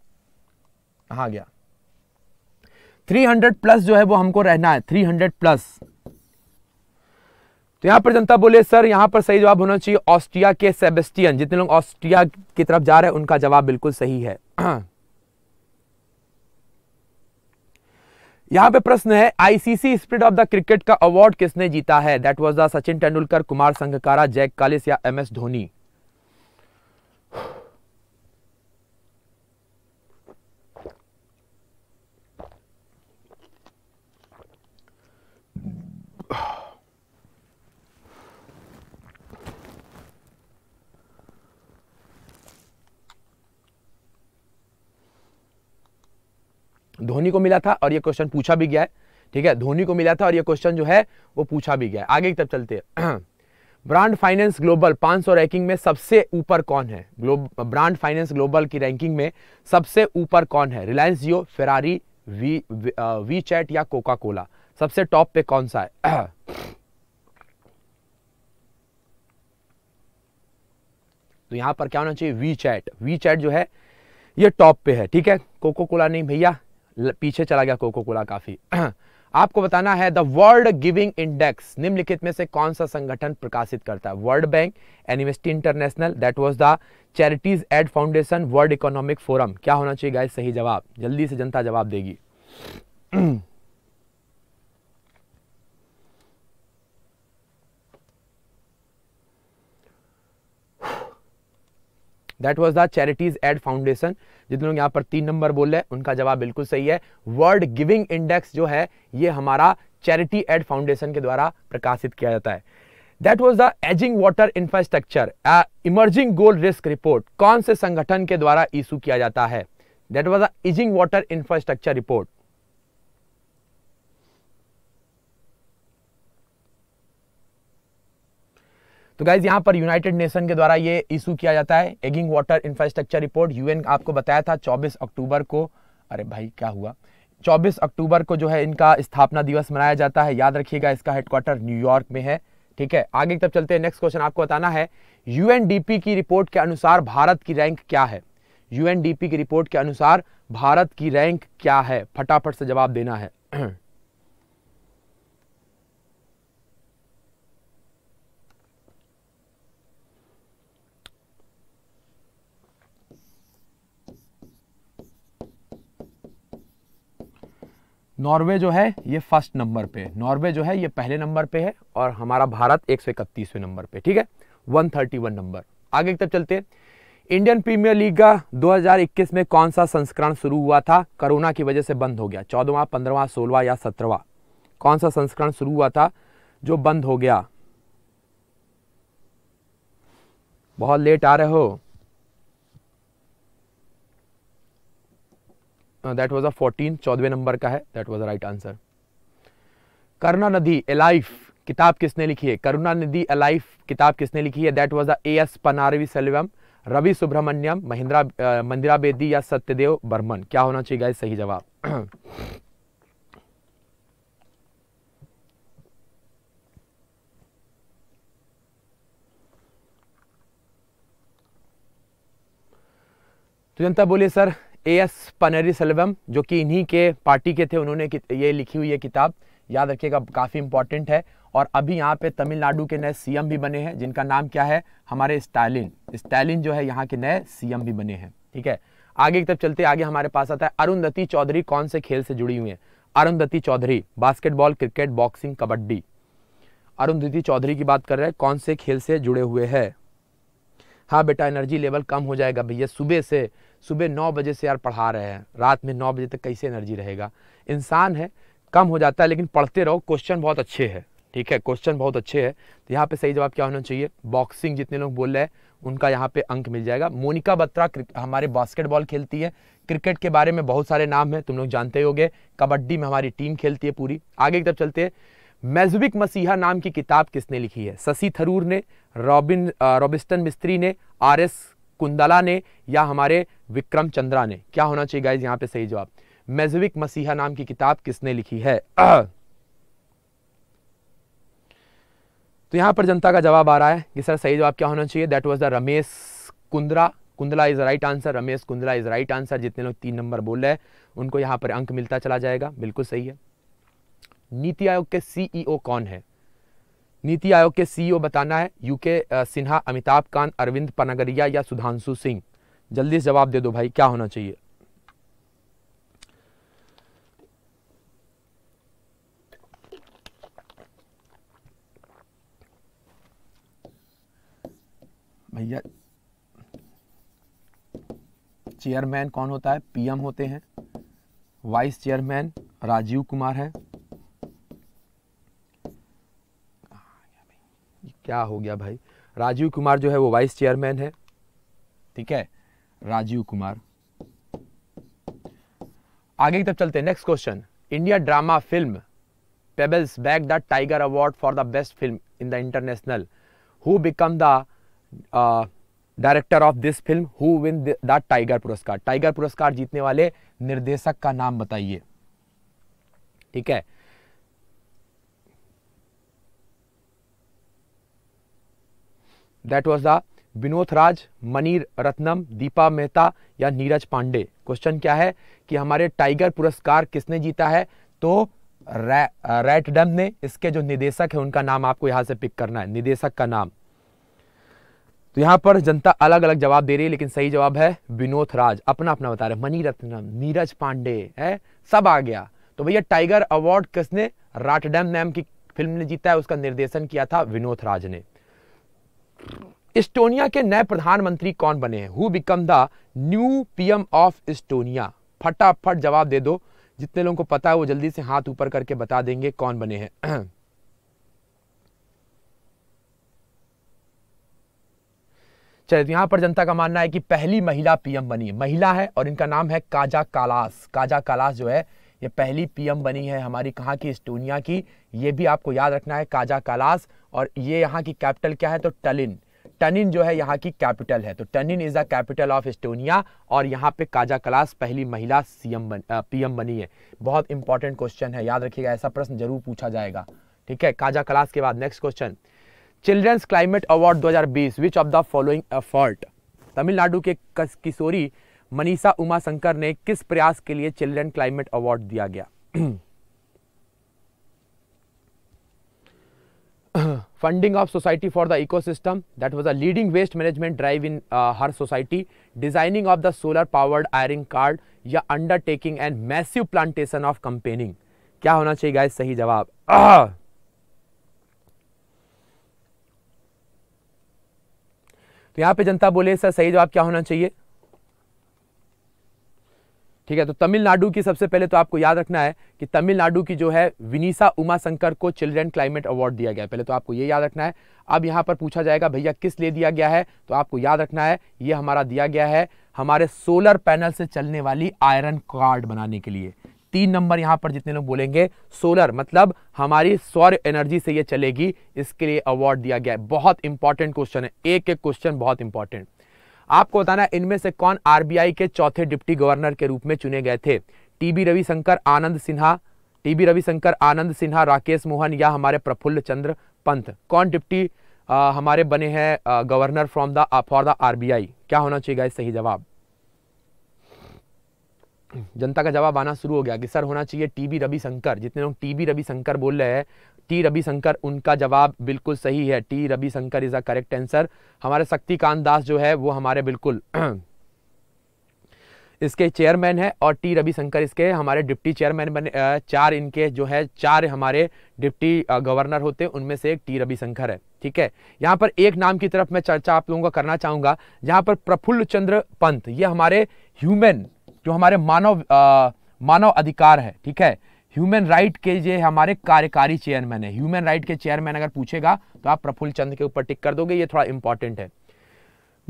कहा गया 300 प्लस जो है वो हमको रहना है 300 प्लस तो यहां पर जनता बोले सर यहां पर सही जवाब होना चाहिए ऑस्ट्रिया के सेबेस्टियन जितने लोग ऑस्ट्रिया की तरफ जा रहे हैं उनका जवाब बिल्कुल सही है यहाँ पे प्रश्न है ICC spirit of the cricket का अवार्ड किसने जीता है that was the Sachin Tendulkar Kumar Sangakkara Jacques Kallis या एम एस धोनी धोनी को मिला था और ये क्वेश्चन पूछा भी गया है ठीक है धोनी को मिला था और ये क्वेश्चन जो है वो पूछा भी गया है आगे की तरफ चलते हैं ब्रांड फाइनेंस ग्लोबल 500 रैंकिंग में सबसे ऊपर कौन है ब्रांड फाइनेंस ग्लोबल की रैंकिंग में सबसे ऊपर कौन है Reliance Jio Ferrari we WeChat या कोका कोला सबसे टॉप पे कौन सा है तो यहां पर क्या होना चाहिए वी चैट वी चैट जो है ये टॉप पे है ठीक है कोको कोला नहीं भैया पीछे चला गया कोको कोला काफी आपको बताना है द वर्ल्ड गिविंग इंडेक्स निम्नलिखित में से कौन सा संगठन प्रकाशित करता है world Bank Amnesty International that was the Charities Aid Foundation World economic Forum क्या होना चाहिए गाइस सही जवाब जल्दी से जनता जवाब देगी that was the Charities Aid Foundation जितने लोग यहाँ पर तीन नंबर बोल रहे हैं उनका जवाब बिल्कुल सही है वर्ल्ड गिविंग इंडेक्स जो है ये हमारा चैरिटी एड फाउंडेशन के द्वारा प्रकाशित किया जाता है that was the ageing water infrastructure emerging goal risk report कौन से संगठन के द्वारा इशू किया जाता है that was the ageing water infrastructure report तो गाइज यहाँ पर यूनाइटेड नेशन के द्वारा ये इशू किया जाता है ageing water infrastructure report UN आपको बताया था 24 अक्टूबर को अरे भाई क्या हुआ 24 अक्टूबर को जो है इनका स्थापना दिवस मनाया जाता है याद रखिएगा इसका हेडक्वार्टर न्यूयॉर्क में है ठीक है आगे तब चलते हैं नेक्स्ट क्वेश्चन आपको बताना है यूएनडीपी की रिपोर्ट के अनुसार भारत की रैंक क्या है यूएनडीपी की रिपोर्ट के अनुसार भारत की रैंक क्या है फटाफट से जवाब देना है नॉर्वे जो है ये फर्स्ट नंबर पे नॉर्वे जो है ये पहले नंबर पे है और हमारा भारत एक सौ नंबर पे ठीक है 131 नंबर आगे की तरफ चलते हैं इंडियन प्रीमियर लीग का 2021 में कौन सा संस्करण शुरू हुआ था कोरोना की वजह से बंद हो गया चौदहवा पंद्रवा सोलवा या सत्रहवा कौन सा संस्करण शुरू हुआ था जो बंद हो गया बहुत लेट आ रहे हो दैट वॉज अ फोर्टीन चौदवे नंबर का है that was a right answer Karunanidhi a life किताब किसने लिखी है करुणा नदी एलाइफ किताब किसने लिखी है that was the A S Panneerselvan Ravi Subramaniam Mahindra Mandira Bedi या सत्यदेव बर्मन क्या होना चाहिए गाइस सही जवाब तो जनता बोलिए sir A S Panneerselvan जो कि इन्हीं के पार्टी के थे उन्होंने ये लिखी हुई है किताब याद रखिएगा काफ़ी इंपॉर्टेंट है और अभी यहाँ पे तमिलनाडु के नए सीएम भी बने हैं जिनका नाम क्या है हमारे स्टालिन स्टालिन जो है यहाँ के नए सीएम भी बने हैं ठीक है आगे की तरफ चलते आगे हमारे पास आता है अरुंधति चौधरी कौन से खेल से जुड़ी हुई है Arundhati Chaudhary basketball cricket boxing kabaddi Arundhati Chaudhary की बात कर रहे हैं कौन से खेल से जुड़े हुए हैं हाँ बेटा एनर्जी लेवल कम हो जाएगा भैया सुबह से सुबह नौ बजे से यार पढ़ा रहे हैं रात में नौ बजे तक कैसे एनर्जी रहेगा इंसान है कम हो जाता है लेकिन पढ़ते रहो क्वेश्चन बहुत अच्छे है ठीक है क्वेश्चन बहुत अच्छे है तो यहाँ पे सही जवाब क्या होना चाहिए बॉक्सिंग जितने लोग बोल रहे हैं उनका यहाँ पे अंक मिल जाएगा मोनिका बत्रा हमारे बास्केटबॉल खेलती है क्रिकेट के बारे में बहुत सारे नाम हैं तुम लोग जानते ही गए कबड्डी में हमारी टीम खेलती है पूरी आगे की तरफ चलते हैं मेजबिक मसीहा नाम की किताब किसने लिखी है शशि थरूर ने रॉबिन रॉबिस्टन मिस्त्री ने आर एस कुंदला ने या हमारे विक्रम चंद्रा ने क्या होना चाहिए गाइज यहाँ पे सही जवाब मेजविक मसीहा नाम की किताब किसने लिखी है तो यहां पर जनता का जवाब आ रहा है कि सर सही जवाब क्या होना चाहिए that was the Ramesh Kundra Kundla is right answer Ramesh Kundla is right answer जितने लोग तीन नंबर बोल रहे हैं उनको यहां पर अंक मिलता चला जाएगा बिल्कुल सही है नीति आयोग के सीईओ e कौन है नीति आयोग के सीईओ e बताना है यूके सिन्हा अमिताभ कांत अरविंद पनगरिया या सुधांशु सिंह जल्दी जवाब दे दो भाई क्या होना चाहिए भैया चेयरमैन कौन होता है पीएम होते हैं वाइस चेयरमैन राजीव कुमार है क्या हो गया भाई राजीव कुमार जो है वो वाइस चेयरमैन है ठीक है राजीव कुमार आगे की तरफ चलते हैं next question India drama film pebbles back the tiger award for the best film in the international who become the director of this film who win the tiger पुरस्कार टाइगर पुरस्कार जीतने वाले निर्देशक का नाम बताइए ठीक है that was the Vinod Raj Mani Ratnam Deepa Mehta या नीरज पांडे क्वेश्चन क्या है कि हमारे टाइगर पुरस्कार किसने जीता है तो रै, डम uh, ने इसके जो निदेशक है उनका नाम आपको यहां से पिक करना है निदेशक का नाम तो यहां पर जनता अलग अलग जवाब दे रही है लेकिन सही जवाब है विनोद राज अपना अपना बता रहे मनी रत्नम नीरज पांडे है सब आ गया तो भैया टाइगर अवार्ड किसने राटडम नाम की फिल्म ने जीता है उसका निर्देशन किया था विनोद राज ने इस्टोनिया के नए प्रधानमंत्री कौन बने हैं who become the new PM of Estonia फटाफट जवाब दे दो जितने लोगों को पता है वो जल्दी से हाथ ऊपर करके बता देंगे कौन बने हैं चलिए तो यहां पर जनता का मानना है कि पहली महिला पीएम बनी है महिला है और इनका नाम है काजा कालास काजा कालास जो है ये पहली पीएम बनी है हमारी कहाँ की इस्टोनिया की ये भी आपको याद रखना है काजा कालास और ये यहाँ की कैपिटल क्या है तो टलिन टनिन जो है यहाँ की कैपिटल है तो Tallinn is the capital of Estonia और यहाँ पे काजा कलास पहली महिला सीएम बन पीएम बनी है बहुत इंपॉर्टेंट क्वेश्चन है याद रखिएगा ऐसा प्रश्न जरूर पूछा जाएगा ठीक है काजा कलास के बाद next question children's climate award 2020 which of the following effort Tamil Nadu के किशोरी मनीषा उमा शंकर ने किस प्रयास के लिए चिल्ड्रन क्लाइमेट अवार्ड दिया गया funding of society for the eco system that was a leading waste management drive in her society designing of the solar powered ironing cart या undertaking and massive plantation of campaigning क्या होना चाहिए गाय सही जवाब तो यहां पे जनता बोले सर सही जवाब क्या होना चाहिए ठीक है तो तमिलनाडु की सबसे पहले तो आपको याद रखना है कि तमिलनाडु की जो है विनीसा उमा शंकर को चिल्ड्रेन क्लाइमेट अवार्ड दिया गया पहले तो आपको ये याद रखना है अब यहाँ पर पूछा जाएगा भैया किस लिए दिया गया है तो आपको याद रखना है ये हमारा दिया गया है हमारे सोलर पैनल से चलने वाली आयरन कार्ड बनाने के लिए तीन नंबर यहाँ पर जितने लोग बोलेंगे सोलर मतलब हमारी सौर एनर्जी से ये चलेगी इसके लिए अवार्ड दिया गया है बहुत इंपॉर्टेंट क्वेश्चन है एक एक क्वेश्चन बहुत इंपॉर्टेंट आपको बताना इनमें से कौन आरबीआई के चौथे डिप्टी गवर्नर के रूप में चुने गए थे टीबी रविशंकर आनंद सिन्हा टीबी रविशंकर आनंद सिन्हा राकेश मोहन या हमारे प्रफुल्ल चंद्र पंत कौन डिप्टी आ, हमारे बने हैं governor from the for the RBI क्या होना चाहिए गाइस सही जवाब जनता का जवाब आना शुरू हो गया कि सर होना चाहिए टीबी रविशंकर जितने लोग टीबी रविशंकर बोल रहे हैं टी रविशंकर उनका जवाब बिल्कुल सही है T Ravishankar is a correct answer हमारे शक्तिकांत दास जो है वो हमारे बिल्कुल इसके चेयरमैन है और टी रविशंकर इसके हमारे डिप्टी चेयरमैन बने चार इनके जो है चार हमारे डिप्टी गवर्नर होते हैं उनमें से एक टी रविशंकर है ठीक है यहाँ पर एक नाम की तरफ मैं चर्चा आप लोगों का करना चाहूँगा यहाँ पर प्रफुल्ल चंद्र पंत ये हमारे ह्यूमन जो हमारे मानव मानव अधिकार है ठीक है ह्यूमन राइट के ये हमारे कार्यकारी चेयरमैन है ह्यूमन राइट के चेयरमैन अगर पूछेगा तो आप प्रफुल्ल चंद के ऊपर टिक कर दोगे ये थोड़ा इंपॉर्टेंट है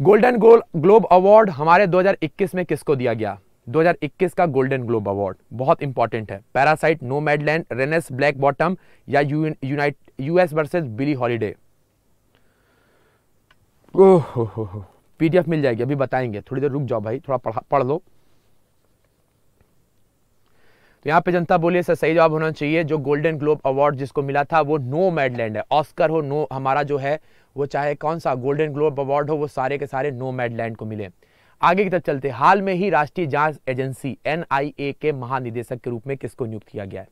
गोल्डन गोल ग्लोब अवार्ड हमारे 2021 में किसको दिया गया 2021 का गोल्डन ग्लोब अवार्ड बहुत इंपॉर्टेंट है parasite Nomadland Rainey's black bottom या united US versus Billie Holiday ओह पीडीएफ मिल जाएगी अभी बताएंगे थोड़ी देर रुक जाओ भाई थोड़ा पढ़, पढ़ लो तो यहाँ पे जनता बोलिए सर सही जवाब होना चाहिए जो गोल्डन ग्लोब अवार्ड जिसको मिला था वो नो मैडलैंड है ऑस्कर हो नो हमारा जो है वो चाहे कौन सा गोल्डन ग्लोब अवार्ड हो वो सारे के सारे नो मैडलैंड को मिले आगे की तरफ चलते हाल में ही राष्ट्रीय जांच एजेंसी एन के महानिदेशक के रूप में किसको नियुक्त किया गया है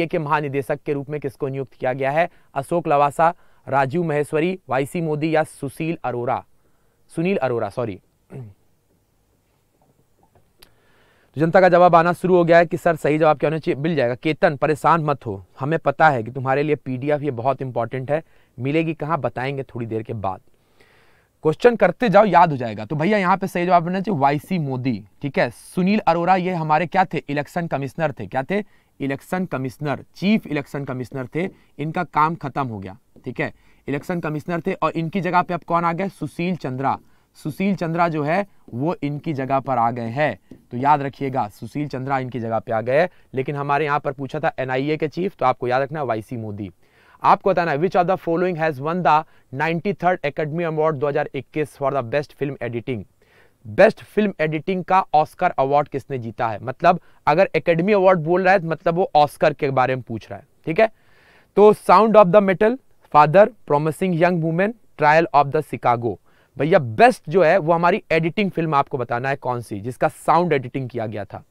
एन के महानिदेशक के रूप में किसको नियुक्त किया गया है अशोक लवासा राजीव महेश्वरी वाईसी मोदी या सुशील अरोरा सुनील अरोरा सॉरी तो जनता का जवाब आना शुरू हो गया है कि सर सही जवाब क्या होना चाहिए मिल जाएगा केतन परेशान मत हो हमें पता है कि तुम्हारे लिए पीडीएफ ये बहुत इंपॉर्टेंट है मिलेगी कहाँ बताएंगे थोड़ी देर के बाद क्वेश्चन करते जाओ याद हो जाएगा तो भैया यहाँ पे सही जवाब देना चाहिए वाईसी मोदी ठीक है सुनील अरोरा ये हमारे क्या थे इलेक्शन कमिश्नर थे क्या थे election commissioner chief election commissioner थे इनका काम खत्म हो गया ठीक है इलेक्शन कमिश्नर थे और इनकी जगह पे अब कौन आ गए सुशील चंद्रा सुशील चंद्रा जो है वो इनकी जगह पर आ गए हैं तो याद रखिएगा सुशील चंद्रा इनकी जगह पे आ गए लेकिन हमारे यहाँ पर पूछा था एनआईए के चीफ तो आपको याद रखना वाईसी मोदी आपको बताना which of the following has won the ninety third academy award 2021 for the best film editing best film editing का ऑस्कर अवार्ड किसने जीता है मतलब अगर एकेडमी अवार्ड बोल रहा है तो मतलब वो ऑस्कर के बारे में पूछ रहा है ठीक है तो sound of the metal father promising young women trial of the Chicago भैया बेस्ट जो है वो हमारी एडिटिंग फिल्म आपको बताना है कौन सी जिसका साउंड एडिटिंग किया गया था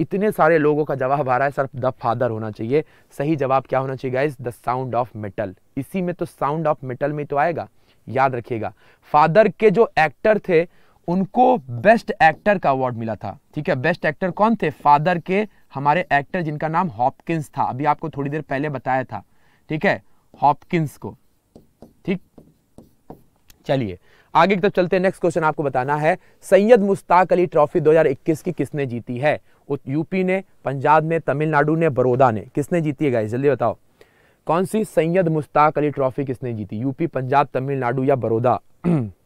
इतने सारे लोगों का जवाब आ रहा है सर द फादर होना चाहिए सही जवाब क्या होना चाहिए guys the sound of metal इसी में तो साउंड ऑफ मेटल में तो आएगा याद रखिएगा फादर के जो एक्टर थे उनको बेस्ट एक्टर का अवार्ड मिला था ठीक है बेस्ट एक्टर कौन थे फादर के हमारे एक्टर जिनका नाम हॉपकिंस था अभी आपको थोड़ी देर पहले बताया था ठीक है हॉपकिंस को ठीक चलिए आगे की तरफ चलते हैं नेक्स्ट क्वेश्चन आपको बताना है सैयद मुश्ताक अली ट्रॉफी 2021 की किसने जीती है यूपी ने पंजाब ने तमिलनाडु ने बड़ौदा ने किसने जीती है गाइस जल्दी बताओ कौन सी सैयद मुश्ताक अली ट्रॉफी किसने जीती यूपी पंजाब तमिलनाडु या बड़ौदा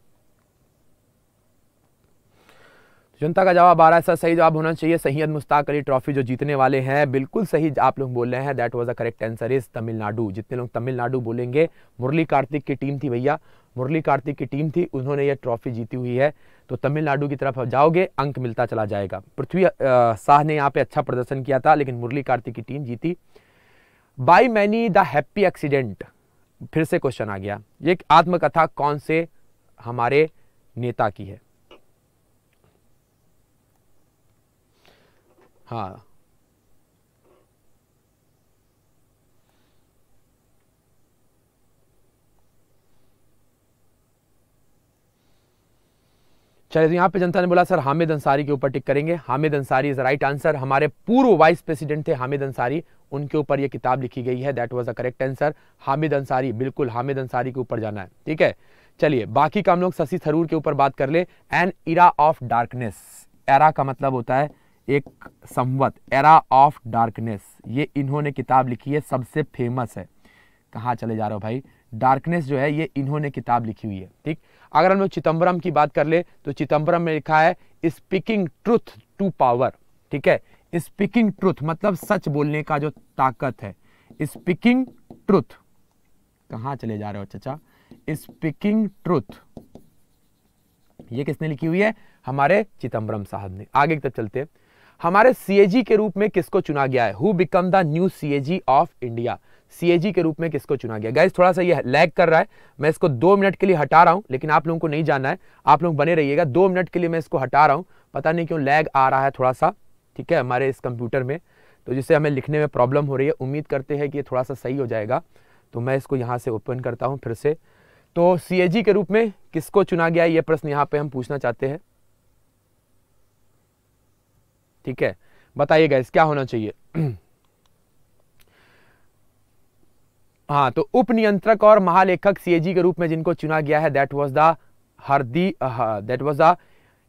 जनता का जवाब आ रहा है सर सही जवाब होना चाहिए सैयद मुश्ताक अली ट्रॉफी जो जीतने वाले हैं बिल्कुल सही आप लोग बोल रहे हैं that was the correct answer is Tamil Nadu जितने लोग तमिलनाडु बोलेंगे मुरली कार्तिक की टीम थी भैया मुरली कार्तिक की टीम थी उन्होंने ये ट्रॉफी जीती हुई है तो तमिलनाडु की तरफ जाओगे अंक मिलता चला जाएगा पृथ्वी शाह ने यहाँ पे अच्छा प्रदर्शन किया था लेकिन मुरली कार्तिक की टीम जीती by many the happy accident फिर से क्वेश्चन आ गया ये आत्मकथा कौन से हमारे नेता की है हाँ चलिए तो यहाँ पे जनता ने बोला सर हामिद अंसारी के ऊपर टिक करेंगे Hamid Ansari is right answer हमारे पूर्व वाइस प्रेसिडेंट थे हामिद अंसारी उनके ऊपर ये किताब लिखी गई है that was the correct answer Hamid Ansari बिल्कुल हामिद अंसारी के ऊपर जाना है ठीक है चलिए बाकी का हम लोग शशि थरूर के ऊपर बात कर ले an era of darkness era का मतलब होता है एक संवत एरा ऑफ डार्कनेस ये इन्होंने किताब लिखी है सबसे फेमस है कहाँ चले जा रहे हो भाई डार्कनेस जो है ये इन्होंने किताब लिखी हुई है ठीक अगर हम लोग चिदम्बरम की बात कर ले तो चिदम्बरम में लिखा है स्पीकिंग ट्रूथ टू पावर ठीक है स्पीकिंग ट्रूथ मतलब सच बोलने का जो ताकत है स्पीकिंग ट्रूथ कहाँ चले जा रहे हो चचा स्पीकिंग ट्रूथ ये किसने लिखी हुई है हमारे चिदम्बरम साहब ने आगे की चलते हैं हमारे सी के रूप में किसको चुना गया है who become the new C of India C के रूप में किसको चुना गया गाइज थोड़ा सा ये लैग कर रहा है मैं इसको दो मिनट के लिए हटा रहा हूँ लेकिन आप लोगों को नहीं जानना है आप लोग बने रहिएगा दो मिनट के लिए मैं इसको हटा रहा हूँ पता नहीं क्यों लैग आ रहा है थोड़ा सा ठीक है हमारे इस कंप्यूटर में तो जिससे हमें लिखने में प्रॉब्लम हो रही है उम्मीद करते हैं कि ये थोड़ा सा सही हो जाएगा तो मैं इसको यहाँ से ओपन करता हूँ फिर से तो सी के रूप में किसको चुना गया ये प्रश्न यहाँ पर हम पूछना चाहते हैं ठीक है बताइए गैस क्या होना चाहिए हाँ तो उप नियंत्रक और महालेखक सीएजी के रूप में जिनको चुना गया है दैट वाज द हरदी दैट वाज द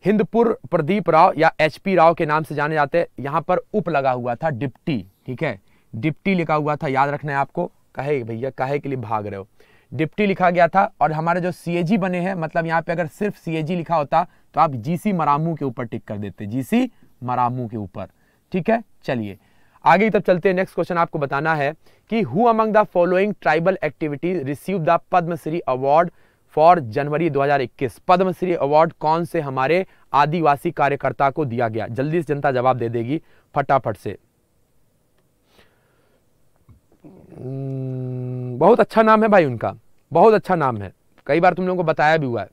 हिंदपुर प्रदीप राव या एचपी राव के नाम से जाने जाते हैं यहां पर उप लगा हुआ था डिप्टी ठीक है डिप्टी लिखा हुआ था याद रखना है आपको कहे भैया कहे के लिए भाग रहे हो डिप्टी लिखा गया था और हमारे जो सीएजी बने हैं मतलब यहाँ पे अगर सिर्फ सीएजी लिखा होता तो आप जीसी मरामू के ऊपर टिक कर देते जीसी मरामू के ऊपर ठीक है चलिए आगे तब चलते हैं नेक्स्ट क्वेश्चन आपको बताना है कि who among the following tribal activity receive the Padma Shri award for January 2021 Padma Shri award कौन से हमारे आदिवासी कार्यकर्ता को दिया गया जल्दी से जनता जवाब दे देगी फटाफट से hmm, बहुत अच्छा नाम है भाई उनका बहुत अच्छा नाम है कई बार तुम लोगों को बताया भी हुआ है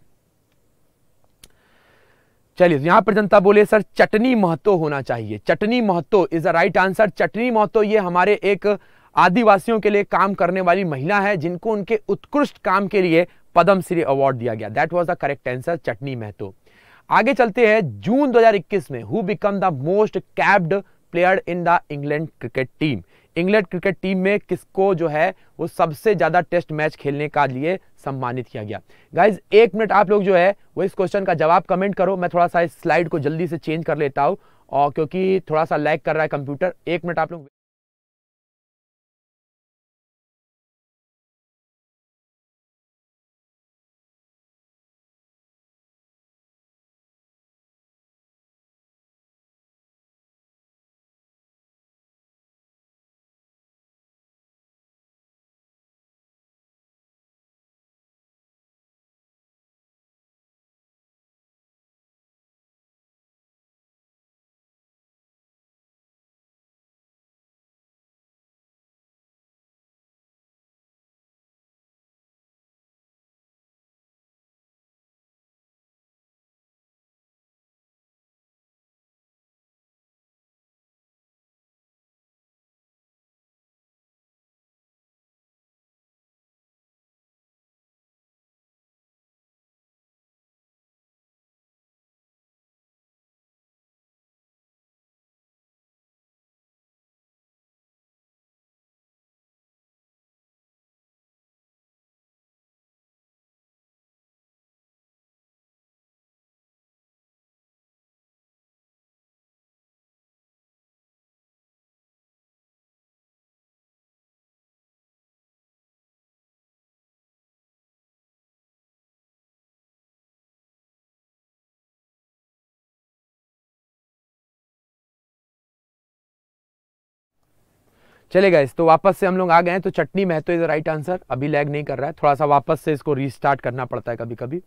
चलिए तो यहाँ पर जनता बोले सर चटनी महतो होना चाहिए Chutni Mahato is the right answer Chutni Mahato ये हमारे एक आदिवासियों के लिए काम करने वाली महिला है जिनको उनके उत्कृष्ट काम के लिए पद्मश्री अवार्ड दिया गया that was the correct answer Chutni Mahato आगे चलते हैं जून 2021 में who become the most capped player in the England cricket team England cricket team में किसको जो है वो सबसे ज़्यादा टेस्ट मैच खेलने का लिए सम्मानित किया गया गाइज एक मिनट आप लोग जो है वो इस क्वेश्चन का जवाब कमेंट करो मैं थोड़ा सा इस स्लाइड को जल्दी से चेंज कर लेता हूँ और क्योंकि थोड़ा सा लैग कर रहा है कंप्यूटर एक मिनट आप लोग चले गए तो वापस से हम लोग आ गए तो Chutni Mahato is right answer अभी लैग नहीं कर रहा है थोड़ा सा वापस से इसको रीस्टार्ट करना पड़ता है कभी कभी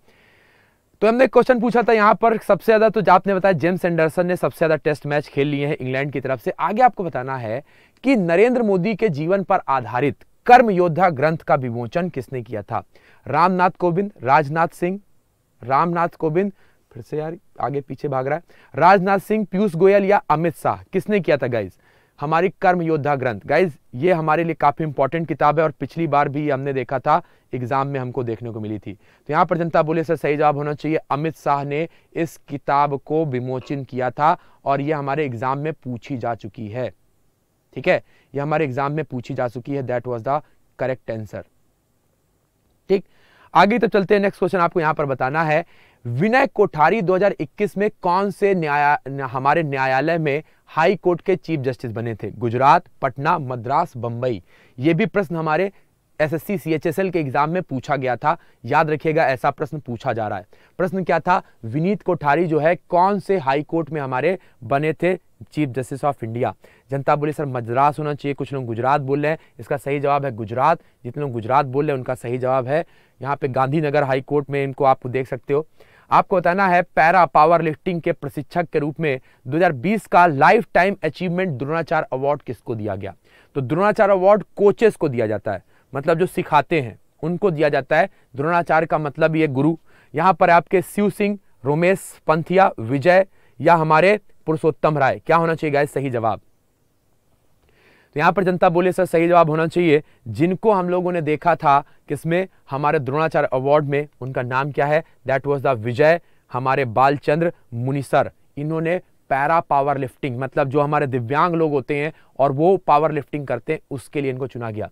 तो हमने एक क्वेश्चन पूछा था यहाँ पर सबसे ज़्यादा तो आपने बताया जेम्स एंडरसन ने सबसे ज़्यादा टेस्ट मैच खेल लिए हैं इंग्लैंड की तरफ से आगे आपको बताना है कि नरेंद्र मोदी के जीवन पर आधारित कर्म योद्धा ग्रंथ का विमोचन किसने किया था रामनाथ कोविंद राजनाथ सिंह रामनाथ कोविंद फिर से यार आगे पीछे भाग रहा है राजनाथ सिंह पीयूष गोयल या अमित शाह किसने किया था गाइज हमारी कर्म योद्धा ग्रंथ गाइज ये हमारे लिए काफ़ी इंपॉर्टेंट किताब है और पिछली बार भी हमने देखा था एग्जाम में हमको देखने को मिली थी तो यहाँ पर जनता बोले सर सही जवाब होना चाहिए अमित शाह ने इस किताब को विमोचन किया था और ये हमारे एग्जाम में पूछी जा चुकी है ठीक है ये हमारे एग्जाम में पूछी जा चुकी है that was the correct answer ठीक आगे तो चलते हैं नेक्स्ट क्वेश्चन आपको यहां पर बताना है विनय कोठारी 2021 में कौन से न्याया हमारे न्यायालय में हाई कोर्ट के चीफ जस्टिस बने थे गुजरात पटना मद्रास बंबई ये भी प्रश्न हमारे एसएससी सीएचएसएल के एग्जाम में पूछा गया था याद रखिएगा ऐसा प्रश्न पूछा जा रहा है प्रश्न क्या था विनीत कोठारी जो है कौन से हाई कोर्ट में हमारे बने थे चीफ जस्टिस ऑफ इंडिया जनता बोली सर मद्रास होना चाहिए कुछ लोग गुजरात बोल रहे हैं इसका सही जवाब है गुजरात जितने लोग गुजरात बोल रहे हैं उनका सही जवाब है यहाँ पे गांधीनगर हाई कोर्ट में इनको आप देख सकते हो आपको बताना है पैरा पावर लिफ्टिंग के प्रशिक्षक के रूप में 2020 का life time achievement Dronacharya award किसको दिया गया तो द्रोणाचार अवार्ड कोचेस को दिया जाता है मतलब जो सिखाते हैं उनको दिया जाता है द्रोणाचार का मतलब ये गुरु यहाँ पर आपके शिव सिंह रोमेश पंथिया विजय या हमारे पुरुषोत्तम राय क्या होना चाहिए सही जवाब तो यहाँ पर जनता बोले सर सही जवाब होना चाहिए जिनको हम लोगों ने देखा था किसमें हमारे द्रोणाचार्य अवार्ड में उनका नाम क्या है दैट वॉज द विजय हमारे बालचंद्र मुनिसर इन्होंने पैरा पावर लिफ्टिंग मतलब जो हमारे दिव्यांग लोग होते हैं और वो पावर लिफ्टिंग करते हैं उसके लिए इनको चुना गया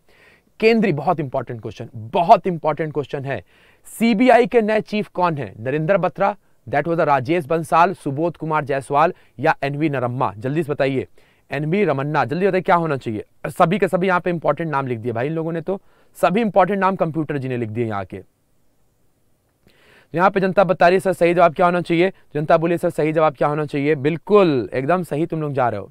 केंद्रीय बहुत इंपॉर्टेंट क्वेश्चन बहुत इंपॉर्टेंट क्वेश्चन है सीबीआई के नए चीफ कौन है Narendra Batra that was the Rajesh Bansal Subodh Kumar Jaiswal या एनवी नरम्मा जल्दी से बताइए बी रमन्ना जल्दी बताइए क्या होना चाहिए सभी के सभी यहाँ पे इंपॉर्टेंट नाम लिख दिए भाई इन लोगों ने तो सभी इंपॉर्टेंट नाम कंप्यूटर जी ने लिख दिए यहाँ के यहाँ पे जनता बता रही है सर सही जवाब क्या होना चाहिए जनता बोली सर सही जवाब क्या होना चाहिए बिल्कुल एकदम सही तुम लोग जा रहे हो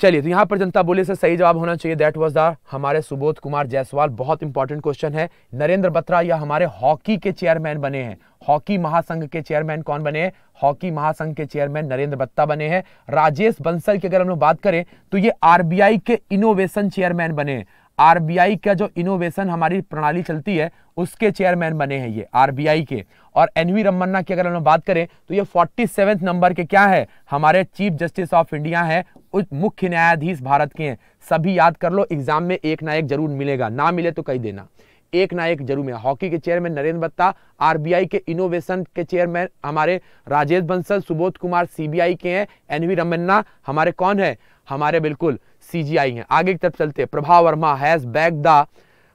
चलिए तो यहाँ पर जनता बोले से सही जवाब होना चाहिए दैट वॉज द हमारे सुबोध कुमार जायसवाल बहुत इंपॉर्टेंट क्वेश्चन है नरेंद्र बत्रा या हमारे हॉकी के चेयरमैन बने हैं हॉकी महासंघ के चेयरमैन कौन बने हैं हॉकी महासंघ के चेयरमैन नरेंद्र बत्ता बने हैं राजेश बंसल की अगर हम लोग बात करें तो ये आरबीआई के इनोवेशन चेयरमैन बने हैं आरबीआई का जो इनोवेशन हमारी प्रणाली चलती है उसके चेयरमैन बने हैं ये आरबीआई के और एनवी रमन्ना की अगर हम बात करें तो ये फोर्टी नंबर के क्या है हमारे चीफ जस्टिस ऑफ इंडिया है मुख्य न्यायाधीश भारत के हैं सभी याद कर लो एग्जाम में एक ना एक जरूर मिलेगा ना मिले तो कही देना एक ना एक जरूर मिला हॉकी के चेयरमैन नरेंद्र बत्ता आरबीआई के इनोवेशन के चेयरमैन हमारे राजेश बंसल सुबोध कुमार सीबीआई के हैं एनवी रमन्ना हमारे कौन है हमारे बिल्कुल सीजीआई हैं आगे की तरफ चलते हैं Prabha Varma has back the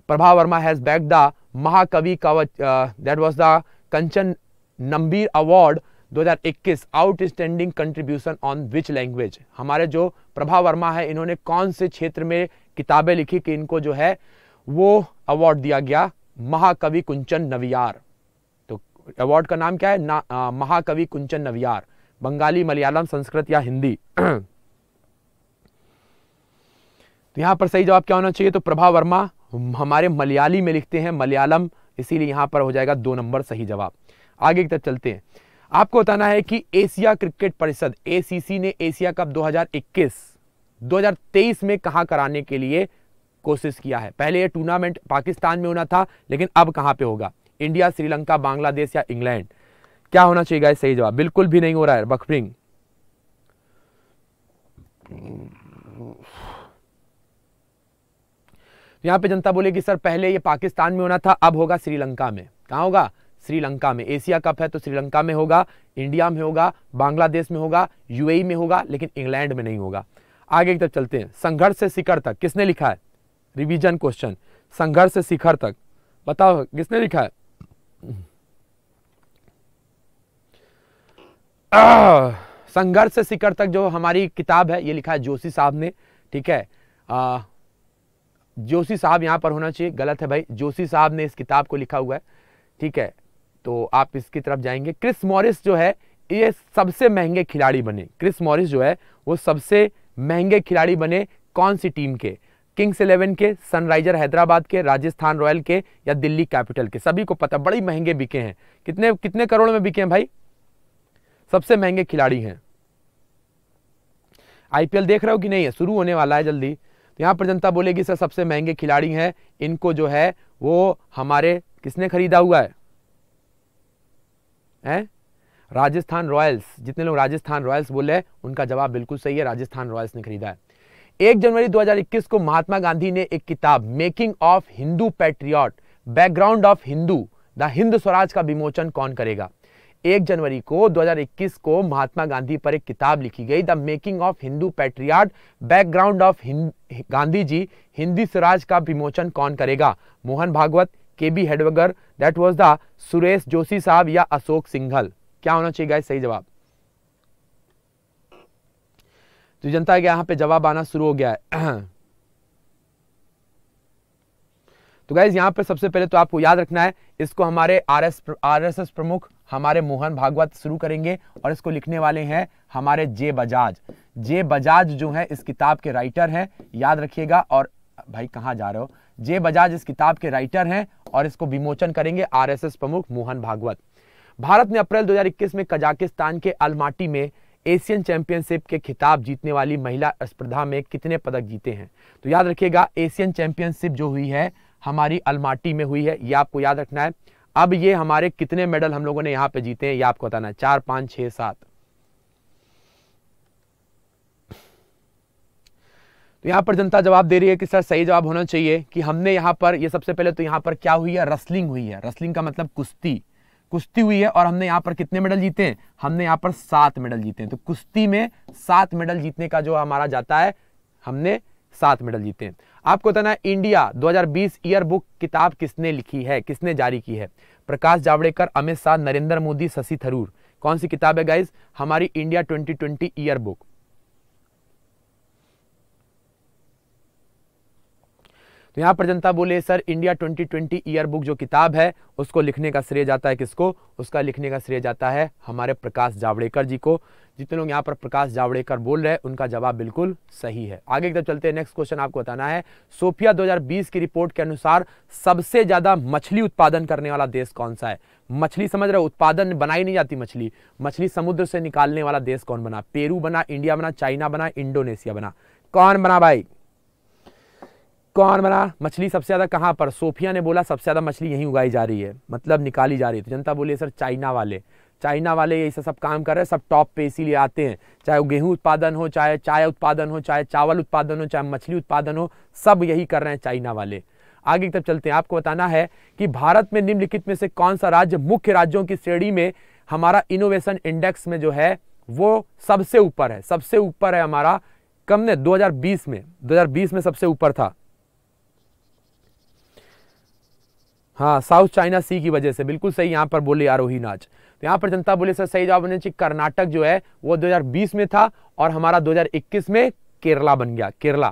Prabha Varma has back the Mahakavi कवच that was the Kanchan Nambiar award 2021 outstanding contribution on which language हमारे जो प्रभा वर्मा है इन्होंने कौन से क्षेत्र में किताबें लिखी कि इनको जो है वो अवार्ड दिया गया महाकवि कुंचन नवियार तो अवार्ड का नाम क्या है ना महाकवि कुंचन नवियार बंगाली मलयालम संस्कृत या हिंदी तो यहाँ पर सही जवाब क्या होना चाहिए तो प्रभा वर्मा हमारे मलयाली में लिखते हैं मलयालम इसीलिए यहाँ पर हो जाएगा दो नंबर सही जवाब आगे की तरफ चलते हैं आपको बताना है कि एशिया क्रिकेट परिषद एसीसी ने एशिया कप 2021 2023 में कहा कराने के लिए कोशिश किया है पहले यह टूर्नामेंट पाकिस्तान में होना था लेकिन अब कहां पे होगा इंडिया श्रीलंका बांग्लादेश या इंग्लैंड क्या होना चाहिए गाइस सही जवाब बिल्कुल भी नहीं हो रहा है बकफिंग यहां पे जनता बोलेगी सर पहले ये पाकिस्तान में होना था अब होगा श्रीलंका में कहा होगा श्रीलंका में एशिया कप है तो श्रीलंका में होगा इंडिया में होगा बांग्लादेश में होगा यूएई में होगा लेकिन इंग्लैंड में नहीं होगा आगे की तरफ चलते हैं संघर्ष से शिखर तक किसने लिखा है रिविजन क्वेश्चन संघर्ष से शिखर तक बताओ किसने लिखा है संघर्ष से शिखर तक जो हमारी किताब है ये लिखा है जोशी साहब ने ठीक है आ, जोशी साहब यहाँ पर होना चाहिए गलत है भाई जोशी साहब ने इस किताब को लिखा हुआ है ठीक है तो आप इसकी तरफ जाएंगे क्रिस मॉरिस जो है ये सबसे महंगे खिलाड़ी बने क्रिस मॉरिस जो है वो सबसे महंगे खिलाड़ी बने कौन सी टीम के किंग्स इलेवन के सनराइजर हैदराबाद के राजस्थान रॉयल के या दिल्ली कैपिटल के सभी को पता बड़ी महंगे बिके हैं कितने कितने करोड़ में बिके हैं भाई सबसे महंगे खिलाड़ी हैं आईपीएल देख रहे हो कि नहीं है शुरू होने वाला है जल्दी तो यहाँ पर जनता बोलेगी सर सबसे महंगे खिलाड़ी हैं इनको जो है वो हमारे किसने खरीदा हुआ है हैं राजस्थान रॉयल्स जितने लोग राजस्थान रॉयल्स बोले उनका जवाब बिल्कुल सही है राजस्थान रॉयल्स ने खरीदा है एक जनवरी 2021 को महात्मा गांधी ने एक किताब making of Hindu patriot background of Hindu the Hind Swaraj का विमोचन कौन करेगा एक जनवरी को 2021 को महात्मा गांधी पर एक किताब लिखी गई the making of Hindu patriot background of Gandhi ji Hindi Swaraj का विमोचन कौन करेगा Mohan Bhagwat K B Hedgewar that was the Suresh Joshi साहब या अशोक सिंघल क्या होना चाहिए गाइस सही जवाब तो जनता के यहां पे जवाब आना शुरू हो गया है तो गाइज यहाँ पर सबसे पहले तो आपको याद रखना है इसको हमारे R S R S S प्रमुख हमारे मोहन भागवत शुरू करेंगे और इसको लिखने वाले हैं हमारे जे बजाज जे बजाज जो है इस किताब के राइटर हैं याद रखिएगा और भाई कहाँ जा रहे हो जे बजाज इस किताब के राइटर हैं और इसको विमोचन करेंगे आरएसएस प्रमुख मोहन भागवत भारत ने अप्रैल 2021 में कजाकिस्तान के अलमाटी में एशियन चैंपियनशिप के खिताब जीतने वाली महिला स्पर्धा में कितने पदक जीते हैं तो याद रखिएगा एशियन चैंपियनशिप जो हुई है हमारी अलमाटी में हुई है ये आपको याद रखना है अब ये हमारे कितने मेडल हम लोगों ने यहां पे जीते हैं ये आपको बताना है चार पांच छह सात तो यहां पर जनता जवाब दे रही है कि सर सही जवाब होना चाहिए कि हमने यहां पर ये सबसे पहले तो यहां पर क्या हुई है रसलिंग हुई है रसलिंग का मतलब कुश्ती कुश्ती हुई है और हमने यहां पर कितने मेडल जीते हैं हमने यहां पर सात मेडल जीते हैं तो कुश्ती में सात मेडल जीतने का जो हमारा जाता है हमने सात मेडल जीते हैं आपको बताना है इंडिया 2020 ईयर बुक किताब किसने लिखी है किसने जारी की है प्रकाश जावड़ेकर अमित शाह नरेंद्र मोदी शशि थरूर कौन सी किताब है गाइज हमारी इंडिया 2020 ईयर बुक तो यहाँ पर जनता बोले सर इंडिया 2020 ईयर बुक जो किताब है उसको लिखने का श्रेय जाता है किसको उसका लिखने का श्रेय जाता है हमारे प्रकाश जावड़ेकर जी को जितने लोग यहाँ पर प्रकाश जावड़ेकर बोल रहे हैं उनका जवाब बिल्कुल सही है आगे एकदम चलते हैं नेक्स्ट क्वेश्चन आपको बताना है सोफिया 2020 की रिपोर्ट के अनुसार सबसे ज़्यादा मछली उत्पादन करने वाला देश कौन सा है मछली समझ रहे उत्पादन बनाई नहीं जाती मछली मछली समुद्र से निकालने वाला देश कौन बना पेरू बना इंडिया बना चाइना बना इंडोनेशिया बना कौन बना भाई कौन बना मछली सबसे ज़्यादा कहाँ पर सोफिया ने बोला सबसे ज़्यादा मछली यहीं उगाई जा रही है मतलब निकाली जा रही है तो जनता बोली सर चाइना वाले चाइना वाले ये सब काम कर रहे हैं सब टॉप पे इसीलिए आते हैं चाहे वो गेहूं उत्पादन हो चाहे चाय उत्पादन हो चाहे चावल उत्पादन हो चाहे मछली उत्पादन हो सब यही कर रहे हैं चाइना वाले आगे की तरफ चलते हैं आपको बताना है कि भारत में निम्नलिखित में से कौन सा राज्य मुख्य राज्यों की श्रेणी में हमारा इनोवेशन इंडेक्स में जो है वो सबसे ऊपर है सबसे ऊपर है हमारा कम ने 2020 में 2020 में सबसे ऊपर था हाँ साउथ चाइना सी की वजह से बिल्कुल सही यहाँ पर बोले आरोही नाच तो यहाँ पर जनता बोले सर सही जवाब चाहिए कर्नाटक जो है वो 2020 में था और हमारा 2021 में केरला बन गया केरला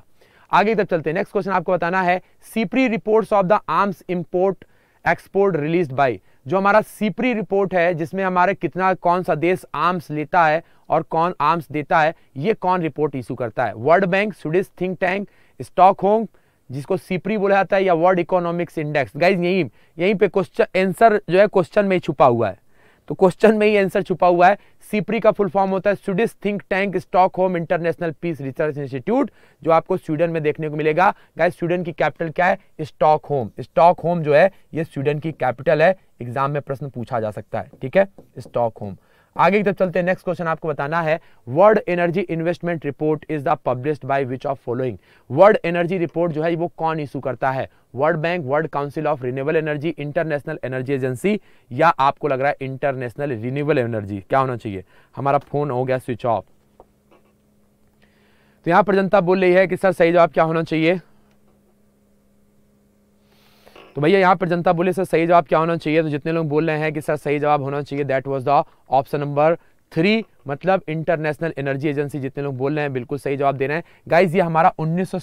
आगे तक चलते हैं नेक्स्ट क्वेश्चन आपको बताना है SIPRI reports of the arms import export release by जो हमारा सीपरी रिपोर्ट e है जिसमें हमारे कितना कौन सा देश आर्म्स लेता है और कौन आर्म्स देता है ये कौन रिपोर्ट इशू करता है world Bank Swedish think tank Stockholm जिसको सीपरी e बोला जाता है या वर्ल्ड इकोनॉमिक्स इंडेक्स गाइज यहीं यहीं पे क्वेश्चन आंसर जो है क्वेश्चन में ही छुपा हुआ है तो क्वेश्चन में ही आंसर छुपा हुआ है सीपरी e का फुल फॉर्म होता है Swedish think tank Stockholm international peace research institute जो आपको स्वीडन में देखने को मिलेगा गाइज स्वीडन की कैपिटल क्या है स्टॉक होम स्टॉक होम जो है ये स्वीडन की कैपिटल है एग्जाम में प्रश्न पूछा जा सकता है ठीक है स्टॉक होम आगे की तरफ चलते हैं नेक्स्ट क्वेश्चन आपको बताना है world energy investment report is the published by which of following world energy report जो है वो कौन इशू करता है world bank world council of renewable energy international energy agency या आपको लग रहा है इंटरनेशनल रिन्यूएबल एनर्जी क्या होना चाहिए हमारा फोन हो गया स्विच ऑफ तो यहां पर जनता बोल रही है कि सर सही जवाब क्या होना चाहिए तो भैया यहाँ पर जनता बोले सर सही जवाब क्या होना चाहिए तो जितने लोग बोल रहे हैं कि सर सही जवाब होना चाहिए that was the option number three मतलब इंटरनेशनल एनर्जी एजेंसी जितने लोग बोल रहे हैं बिल्कुल सही जवाब दे रहे हैं गाइज ये हमारा उन्नीस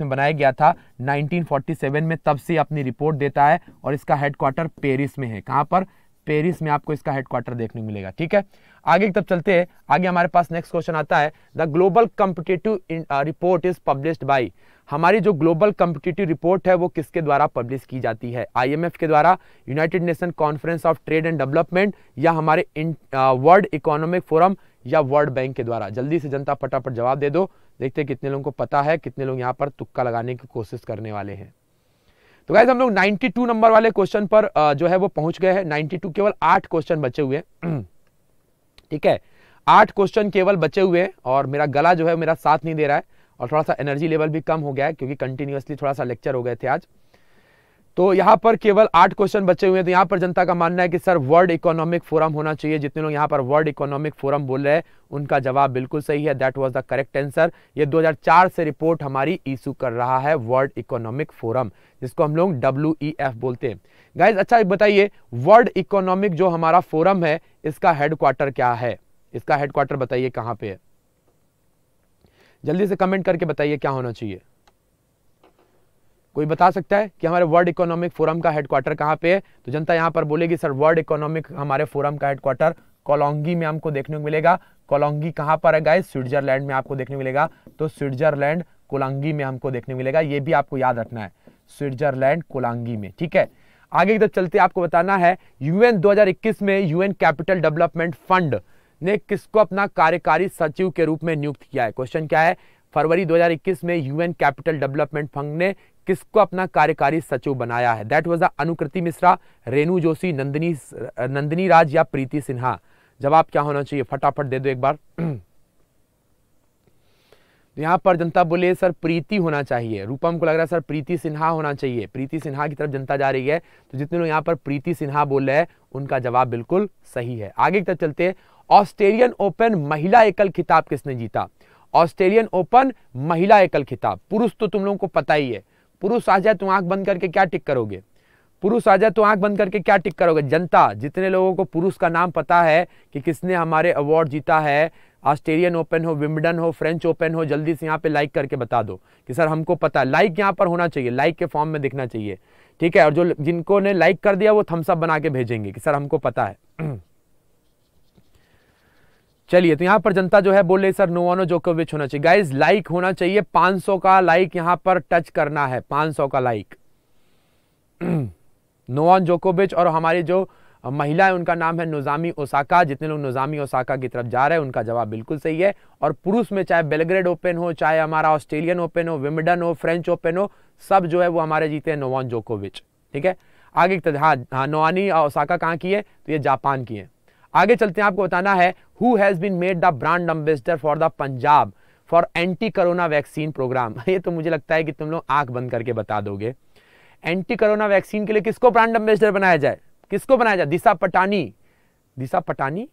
में बनाया गया था 1947 में तब से अपनी रिपोर्ट देता है और इसका हेडक्वार्टर पेरिस में है कहाँ पर पेरिस में आपको इसका हेडक्वार्टर देखने को मिलेगा ठीक है आगे तब चलते हैं आगे हमारे पास नेक्स्ट क्वेश्चन आता है the global competitive report is published by हमारी जो ग्लोबल कॉम्पिटेटिव रिपोर्ट है वो किसके द्वारा पब्लिश की जाती है आईएमएफ के द्वारा united nation conference of trade and development या हमारे वर्ल्ड इकोनॉमिक फोरम या वर्ल्ड बैंक के द्वारा जल्दी से जनता फटाफट जवाब दे दो देखते हैं कितने लोगों को पता है कितने लोग यहाँ पर तुक्का लगाने की कोशिश करने वाले हैं तो गाइज हम लोग 92 नंबर वाले क्वेश्चन पर uh, जो है वो पहुंच गए हैं 92 केवल आठ क्वेश्चन बचे हुए हैं ठीक है आठ क्वेश्चन केवल बचे हुए हैं और मेरा गला जो है मेरा साथ नहीं दे रहा है और थोड़ा सा एनर्जी लेवल भी कम हो गया है क्योंकि कंटिन्यूसली थोड़ा सा लेक्चर हो गए थे आज तो यहाँ पर केवल आठ क्वेश्चन बचे हुए हैं तो यहाँ पर जनता का मानना है कि सर वर्ल्ड इकोनॉमिक फोरम होना चाहिए जितने लोग यहाँ पर वर्ल्ड इकोनॉमिक फोरम बोल रहे हैं उनका जवाब बिल्कुल सही है that was the correct answer ये 2004 से रिपोर्ट हमारी इशू कर रहा है वर्ल्ड इकोनॉमिक फोरम जिसको हम लोग डब्ल्यू e बोलते हैं गाइज अच्छा बताइए वर्ल्ड इकोनॉमिक जो हमारा फोरम है इसका हेडक्वार्टर क्या है इसका हेडक्वार्टर बताइए कहाँ पे है जल्दी से कमेंट करके बताइए क्या होना चाहिए कोई बता सकता है कि हमारे वर्ल्ड इकोनॉमिक फोरम का हेडक्वार्टर कहाँ पे है तो जनता यहाँ पर बोलेगी सर वर्ल्ड इकोनॉमिक हमारे फोरम का हेडक्वार्टर कोलोंगी में हमको देखने को मिलेगा कोलोंगी कहाँ पर है गाय स्विट्जरलैंड में आपको देखने को मिलेगा तो स्विट्जरलैंड कोलांगी में हमको देखने को मिलेगा ये भी आपको याद रखना है स्विट्जरलैंड कोलांगी में ठीक है आगे की तरफ चलते आपको बताना है यूएन 2021 में यूएन कैपिटल डेवलपमेंट फंड ने किसको अपना कार्यकारी सचिव के रूप में नियुक्त किया है क्वेश्चन क्या है फरवरी 2021 में यूएन कैपिटल डेवलपमेंट फंड ने किसको अपना कार्यकारी सचिव बनाया है that was the Anukriti Mishra Renu Joshi Nandini Nandini Raj या प्रीति सिन्हा जवाब क्या होना चाहिए फटाफट दे दो एक बार यहां यहाँ पर जनता बोले सर प्रीति होना चाहिए रूपम को लग रहा है सर प्रीति सिन्हा होना चाहिए प्रीति सिन्हा की तरफ जनता जा रही है तो जितने लोग यहाँ पर प्रीति सिन्हा बोल रहे हैं उनका जवाब बिल्कुल सही है आगे की तरफ चलते ऑस्ट्रेलियन ओपन महिला एकल खिताब किसने जीता ऑस्ट्रेलियन ओपन महिला एकल खिताब पुरुष तो तुम लोगों को पता ही है पुरुष आ जाए तो आंख बंद करके क्या टिक करोगे पुरुष आ जाए तो आंख बंद करके क्या टिक करोगे जनता जितने लोगों को पुरुष का नाम पता है कि किसने हमारे अवार्ड जीता है ऑस्ट्रेलियन ओपन हो विम्बडन हो फ्रेंच ओपन हो जल्दी से यहाँ पे लाइक करके बता दो कि सर हमको पता है लाइक यहाँ पर होना चाहिए लाइक के फॉर्म में दिखना चाहिए ठीक है और जो जिनको ने लाइक कर दिया वो थम्सअप बना के भेजेंगे कि सर हमको पता है चलिए तो यहाँ पर जनता जो है बोल रही सर नोवानो जोकोविच होना चाहिए गाइज लाइक होना चाहिए 500 का लाइक यहाँ पर टच करना है 500 का लाइक नोवान जोकोविच और हमारी जो महिला है उनका नाम है नोजामी ओसाका जितने लोग नोजामी ओसाका की तरफ जा रहे हैं उनका जवाब बिल्कुल सही है और पुरुष में चाहे बेलग्रेड ओपन हो चाहे हमारा ऑस्ट्रेलियन ओपन हो विमिडन हो फ्रेंच ओपन हो सब जो है वो हमारे जीते हैं नोवान जोकोविच ठीक है आगे हाँ हाँ नोआनी ओसाका कहाँ की है तो ये जापान की है आगे चलते हैं आपको बताना है who has been made the brand ambassador for the Punjab for anti corona vaccine program ये तो मुझे लगता है कि तुम लोग आंख बंद करके बता दोगे एंटी करोना वैक्सीन के लिए किसको ब्रांड एम्बेसडर बनाया जाए किसको बनाया जाए दिशा पटानी दिशा पटानी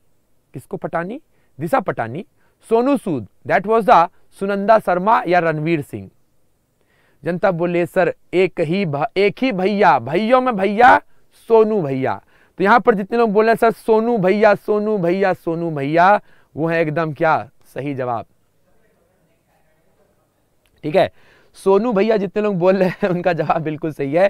किसको Patani Disha Patani Sonu Sood that was the Sunanda Sharma या रणवीर सिंह जनता बोले सर एक ही एक ही भैया भैयों में भैया सोनू भैया तो यहां पर जितने लोग बोल रहे हैं सर सोनू भैया सोनू भैया सोनू भैया वो है एकदम क्या सही जवाब ठीक है सोनू भैया जितने लोग बोल रहे हैं उनका जवाब बिल्कुल सही है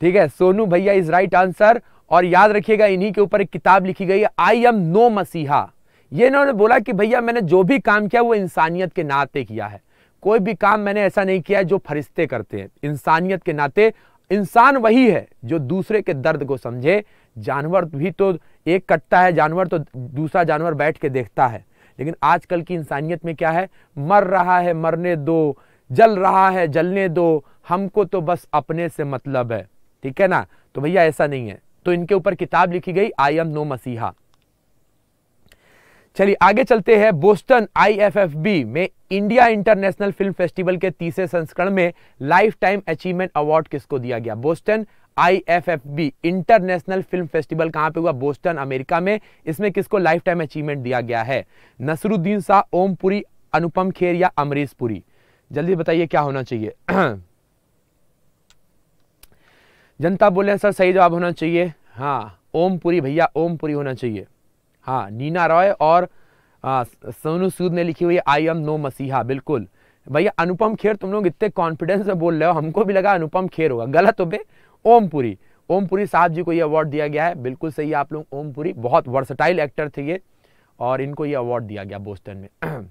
ठीक है सोनू भैया इज राइट आंसर और याद रखिएगा इन्हीं के ऊपर एक किताब लिखी गई है आई एम नो मसीहा ये इन्होंने बोला कि भैया मैंने जो भी काम किया वो इंसानियत के नाते किया है कोई भी काम मैंने ऐसा नहीं किया है जो फरिश्ते करते हैं इंसानियत के नाते इंसान वही है जो दूसरे के दर्द को समझे जानवर भी तो एक कटता है जानवर तो दूसरा जानवर बैठ के देखता है लेकिन आजकल की इंसानियत में क्या है मर रहा है मरने दो जल रहा है जलने दो हमको तो बस अपने से मतलब है ठीक है ना तो भैया ऐसा नहीं है तो इनके ऊपर किताब लिखी गई आई एम नो मसीहा चलिए आगे चलते हैं बोस्टन आईएफएफबी में इंडिया इंटरनेशनल फिल्म फेस्टिवल के तीसरे संस्करण में लाइफ टाइम अचीवमेंट अवार्ड किसको दिया गया Boston IFFB international film festival कहां पे हुआ बोस्टन अमेरिका में इसमें किसको लाइफ टाइम अचीवमेंट दिया गया है नसरुद्दीन शाह ओमपुरी अनुपम खेर या अमरीश पुरी जल्दी बताइए क्या होना चाहिए जनता बोले सर सही जवाब होना चाहिए हाँ ओमपुरी भैया ओमपुरी होना चाहिए हाँ नीना रॉय और सोनू सूद ने लिखी हुई आई एम नो मसीहा बिल्कुल भैया अनुपम खेर तुम लोग इतने कॉन्फिडेंस में बोल रहे हो हमको भी लगा अनुपम खेर होगा गलत हो बे ओमपुरी ओमपुरी साहब जी को ये अवार्ड दिया गया है बिल्कुल सही आप लोग ओमपुरी बहुत वर्सटाइल एक्टर थे ये और इनको ये अवार्ड दिया गया बोस्टन में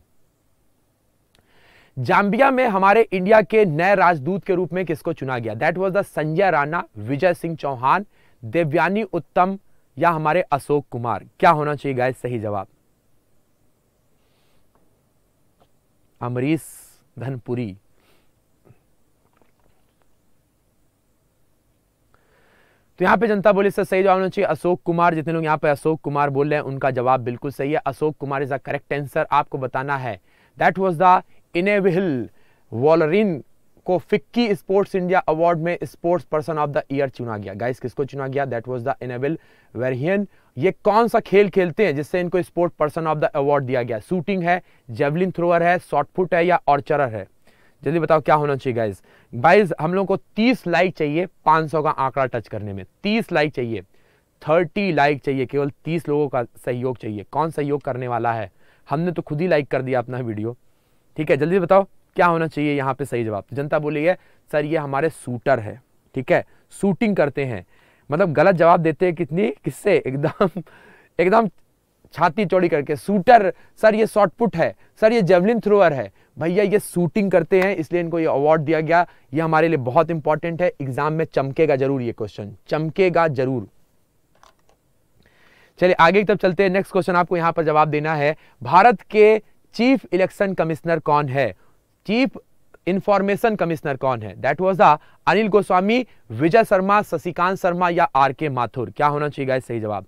जाम्बिया में हमारे इंडिया के नए राजदूत के रूप में किसको चुना गया that was the Sanjay Rana Vijay Singh Chauhan Devyani Uttam या हमारे अशोक कुमार क्या होना चाहिए गाइस सही जवाब अमरीश धनपुरी तो यहां पे जनता बोली सर सही जवाब होना चाहिए अशोक कुमार जितने लोग यहां पे अशोक कुमार बोल रहे हैं उनका जवाब बिल्कुल सही है Ashok Kumar is the correct answer आपको बताना है that was the Elavenil Valarivan को फिक्की स्पोर्ट्स इंडिया अवार्ड में sports person of the year चुना गया गाइस किसको चुना गया दैट वाज द इनेबल वेरियन ये कौन सा खेल खेलते हैं जिससे इनको sport person of the award दिया गया शूटिंग है जेवलिन थ्रोअर है शॉर्टफुट है या ऑर्चरर है जल्दी बताओ क्या होना चाहिए गाइज गाइज हम लोग को तीस लाइक चाहिए पांच का आंकड़ा टच करने में तीस लाइक चाहिए थर्टी लाइक चाहिए केवल तीस लोगों का सहयोग चाहिए कौन सहयोग करने वाला है हमने तो खुद ही लाइक कर दिया अपना वीडियो ठीक है जल्दी बताओ क्या होना चाहिए यहाँ पे सही जवाब तो जनता बोली है सर ये हमारे सूटर है ठीक है शूटिंग करते हैं मतलब गलत जवाब देते हैं कितनी किससे एकदम एकदम छाती चौड़ी करके शूटर सर ये शॉर्टपुट है सर ये जेवलिन थ्रोअर है भैया ये शूटिंग करते हैं इसलिए इनको ये अवार्ड दिया गया ये हमारे लिए बहुत इंपॉर्टेंट है एग्जाम में चमकेगा जरूर ये क्वेश्चन चमकेगा जरूर चलिए आगे की चलते हैं नेक्स्ट क्वेश्चन आपको यहां पर जवाब देना है भारत के चीफ इलेक्शन कमिश्नर कौन है चीफ इंफॉर्मेशन कमिश्नर कौन है that was the Anil Goswami Vijay Sharma Shashikant Sharma या आर के माथुर क्या होना चाहिए गाइस सही जवाब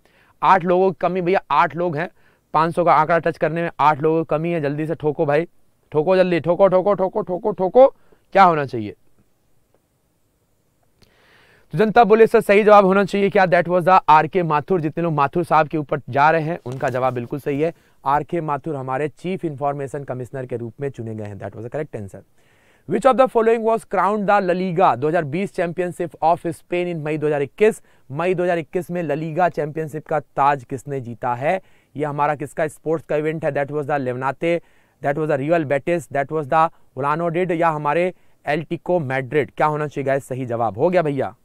आठ लोगों की कमी भैया आठ लोग हैं पाँच का आंकड़ा टच करने में आठ लोगों की कमी है जल्दी से ठोको भाई ठोको जल्दी ठोको ठोको ठोको ठोको ठोको क्या होना चाहिए जनता बोले सर सही जवाब होना चाहिए क्या दैट वाज द आर के माथुर जितने लोग माथुर साहब के ऊपर जा रहे हैं उनका जवाब बिल्कुल सही है आर के माथुर हमारे चीफ इंफॉर्मेशन कमिश्नर के रूप में चुने गए हैं that was a correct answer which of the following was crowned the LaLiga 2020 championship of Spain in May 2021 May 2021 में ललीगा चैंपियनशिप का ताज किसने जीता है ये हमारा किसका स्पोर्ट्स का इवेंट है that was the Levante that was the Real Betis that was the Valladolid या हमारे एल्टिको मैड्रिड क्या होना चाहिए गाइस सही जवाब हो गया भैया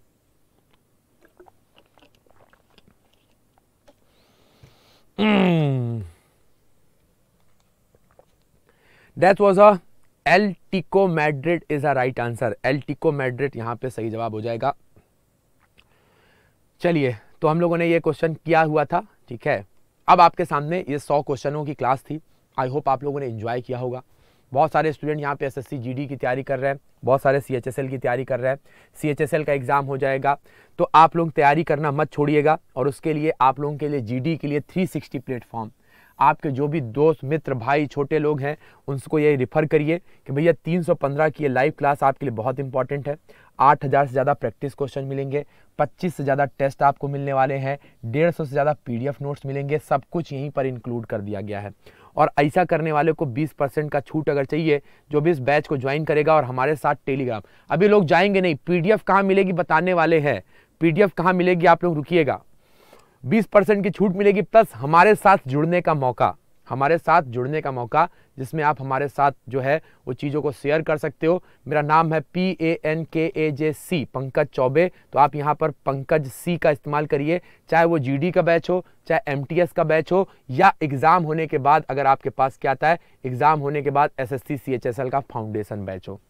mm. That was a Atletico Madrid is a right answer Atletico Madrid यहाँ पे सही जवाब हो जाएगा चलिए तो हम लोगों ने ये क्वेश्चन किया हुआ था ठीक है अब आपके सामने ये सौ क्वेश्चनों की क्लास थी आई होप आप लोगों ने इंजॉय किया होगा बहुत सारे स्टूडेंट यहाँ पे एसएससी जीडी की तैयारी कर रहे हैं बहुत सारे सीएचएसएल की तैयारी कर रहे हैं सीएचएसएल का एग्ज़ाम हो जाएगा तो आप लोग तैयारी करना मत छोड़िएगा और उसके लिए आप लोगों के लिए जीडी के लिए 360 प्लेटफॉर्म आपके जो भी दोस्त मित्र भाई छोटे लोग हैं उनको ये रिफ़र करिए कि भैया 315 की ये लाइव क्लास आपके लिए बहुत इंपॉर्टेंट है 8000 से ज़्यादा प्रैक्टिस क्वेश्चन मिलेंगे 25 से ज़्यादा टेस्ट आपको मिलने वाले हैं डेढ़ से ज़्यादा पीडीएफ नोट्स मिलेंगे सब कुछ यहीं पर इंक्लूड कर दिया गया है और ऐसा करने वाले को 20 परसेंट का छूट अगर चाहिए जो भी इस बैच को ज्वाइन करेगा और हमारे साथ टेलीग्राम अभी लोग जाएंगे नहीं पीडीएफ कहाँ मिलेगी बताने वाले हैं पीडीएफ कहाँ मिलेगी आप लोग रुकिएगा 20 परसेंट की छूट मिलेगी प्लस हमारे साथ जुड़ने का मौका हमारे साथ जुड़ने का मौका जिसमें आप हमारे साथ जो है वो चीज़ों को शेयर कर सकते हो मेरा नाम है P A N K A J सी पंकज चौबे तो आप यहाँ पर पंकज सी का इस्तेमाल करिए चाहे वो जीडी का बैच हो चाहे एमटीएस का बैच हो या एग्ज़ाम होने के बाद अगर आपके पास क्या आता है एग्ज़ाम होने के बाद S S C C H S L का फाउंडेशन बैच हो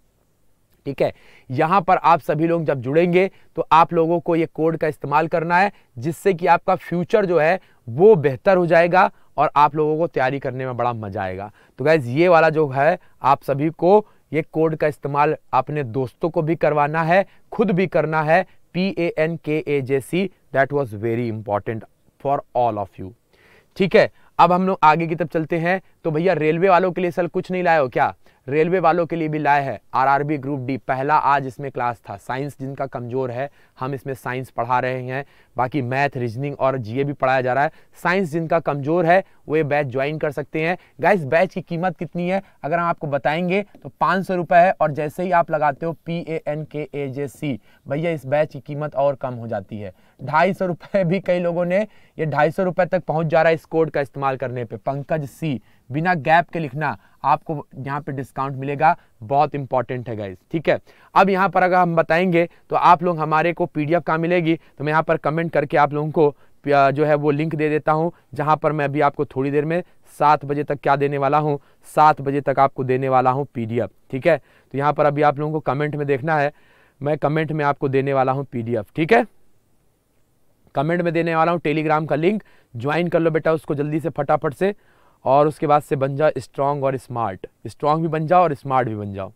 ठीक है यहां पर आप सभी लोग जब जुड़ेंगे तो आप लोगों को ये कोड का इस्तेमाल करना है जिससे कि आपका फ्यूचर जो है वो बेहतर हो जाएगा और आप लोगों को तैयारी करने में बड़ा मजा आएगा तो गैज़ ये वाला जो है आप सभी को ये कोड का इस्तेमाल अपने दोस्तों को भी करवाना है खुद भी करना है P A N K A J C that was very important for all of you ठीक है अब हम लोग आगे की तरफ चलते हैं तो भैया रेलवे वालों के लिए सर कुछ नहीं लाए हो क्या रेलवे वालों के लिए भी लाए हैं आरआरबी ग्रुप डी पहला आज इसमें क्लास था साइंस जिनका कमज़ोर है हम इसमें साइंस पढ़ा रहे हैं बाकी मैथ रीजनिंग और जीए भी पढ़ाया जा रहा है साइंस जिनका कमज़ोर है वो ये बैच ज्वाइन कर सकते हैं गाइस बैच की कीमत कितनी है अगर हम आपको बताएंगे तो पाँच सौ रुपये है और जैसे ही आप लगाते हो P A N K A J सी भैया इस बैच की कीमत और कम हो जाती है ढाई सौ रुपये भी कई लोगों ने ये ढाई सौ रुपये तक पहुँच जा रहा है इस कोड का इस्तेमाल करने पर पंकज सी बिना गैप के लिखना आपको यहाँ पे डिस्काउंट मिलेगा बहुत इंपॉर्टेंट है गाइज ठीक है अब यहाँ पर अगर हम बताएंगे तो आप लोग हमारे को पी डी मिलेगी तो मैं यहाँ पर कमेंट करके आप लोगों को जो है वो लिंक दे देता हूँ जहाँ पर मैं अभी आपको थोड़ी देर में सात बजे तक क्या देने वाला हूँ सात बजे तक आपको देने वाला हूँ पी ठीक है तो यहाँ पर अभी आप लोगों को कमेंट में देखना है मैं कमेंट में आपको देने वाला हूँ पी ठीक है कमेंट में देने वाला हूँ टेलीग्राम का लिंक ज्वाइन कर लो बेटा उसको जल्दी से फटाफट से और उसके बाद से बन जाओ स्ट्रांग और स्मार्ट स्ट्रांग भी बन जाओ और स्मार्ट भी बन जाओ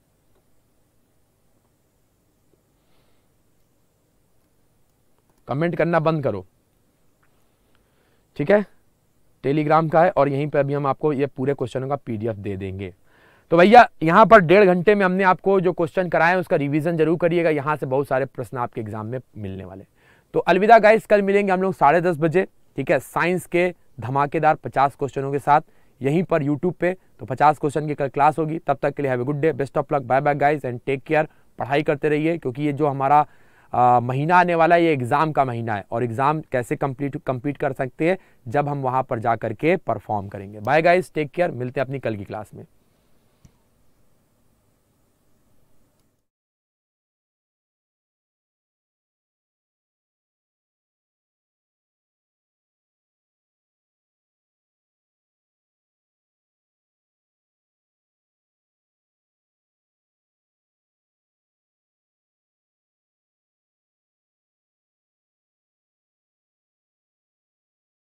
कमेंट करना बंद करो ठीक है टेलीग्राम का है और यहीं पर अभी हम आपको ये पूरे क्वेश्चनों का पीडीएफ दे देंगे तो भैया यहाँ पर डेढ़ घंटे में हमने आपको जो क्वेश्चन कराए उसका रिवीजन जरूर करिएगा यहाँ से बहुत सारे प्रश्न आपके एग्जाम में मिलने वाले तो अलविदा गाइस कल मिलेंगे हम लोग साढ़े दस बजे ठीक है साइंस के धमाकेदार पचास क्वेश्चनों के साथ यहीं पर यूट्यूब पे तो पचास क्वेश्चन की कल क्लास होगी तब तक के लिए have a good day best of luck bye bye guys and take care पढ़ाई करते रहिए क्योंकि ये जो हमारा आ, महीना आने वाला है ये एग्ज़ाम का महीना है और एग्ज़ाम कैसे कंप्लीट कंप्लीट कर सकते हैं जब हम वहाँ पर जा करके परफॉर्म करेंगे बाय गाइज टेक केयर मिलते हैं अपनी कल की क्लास में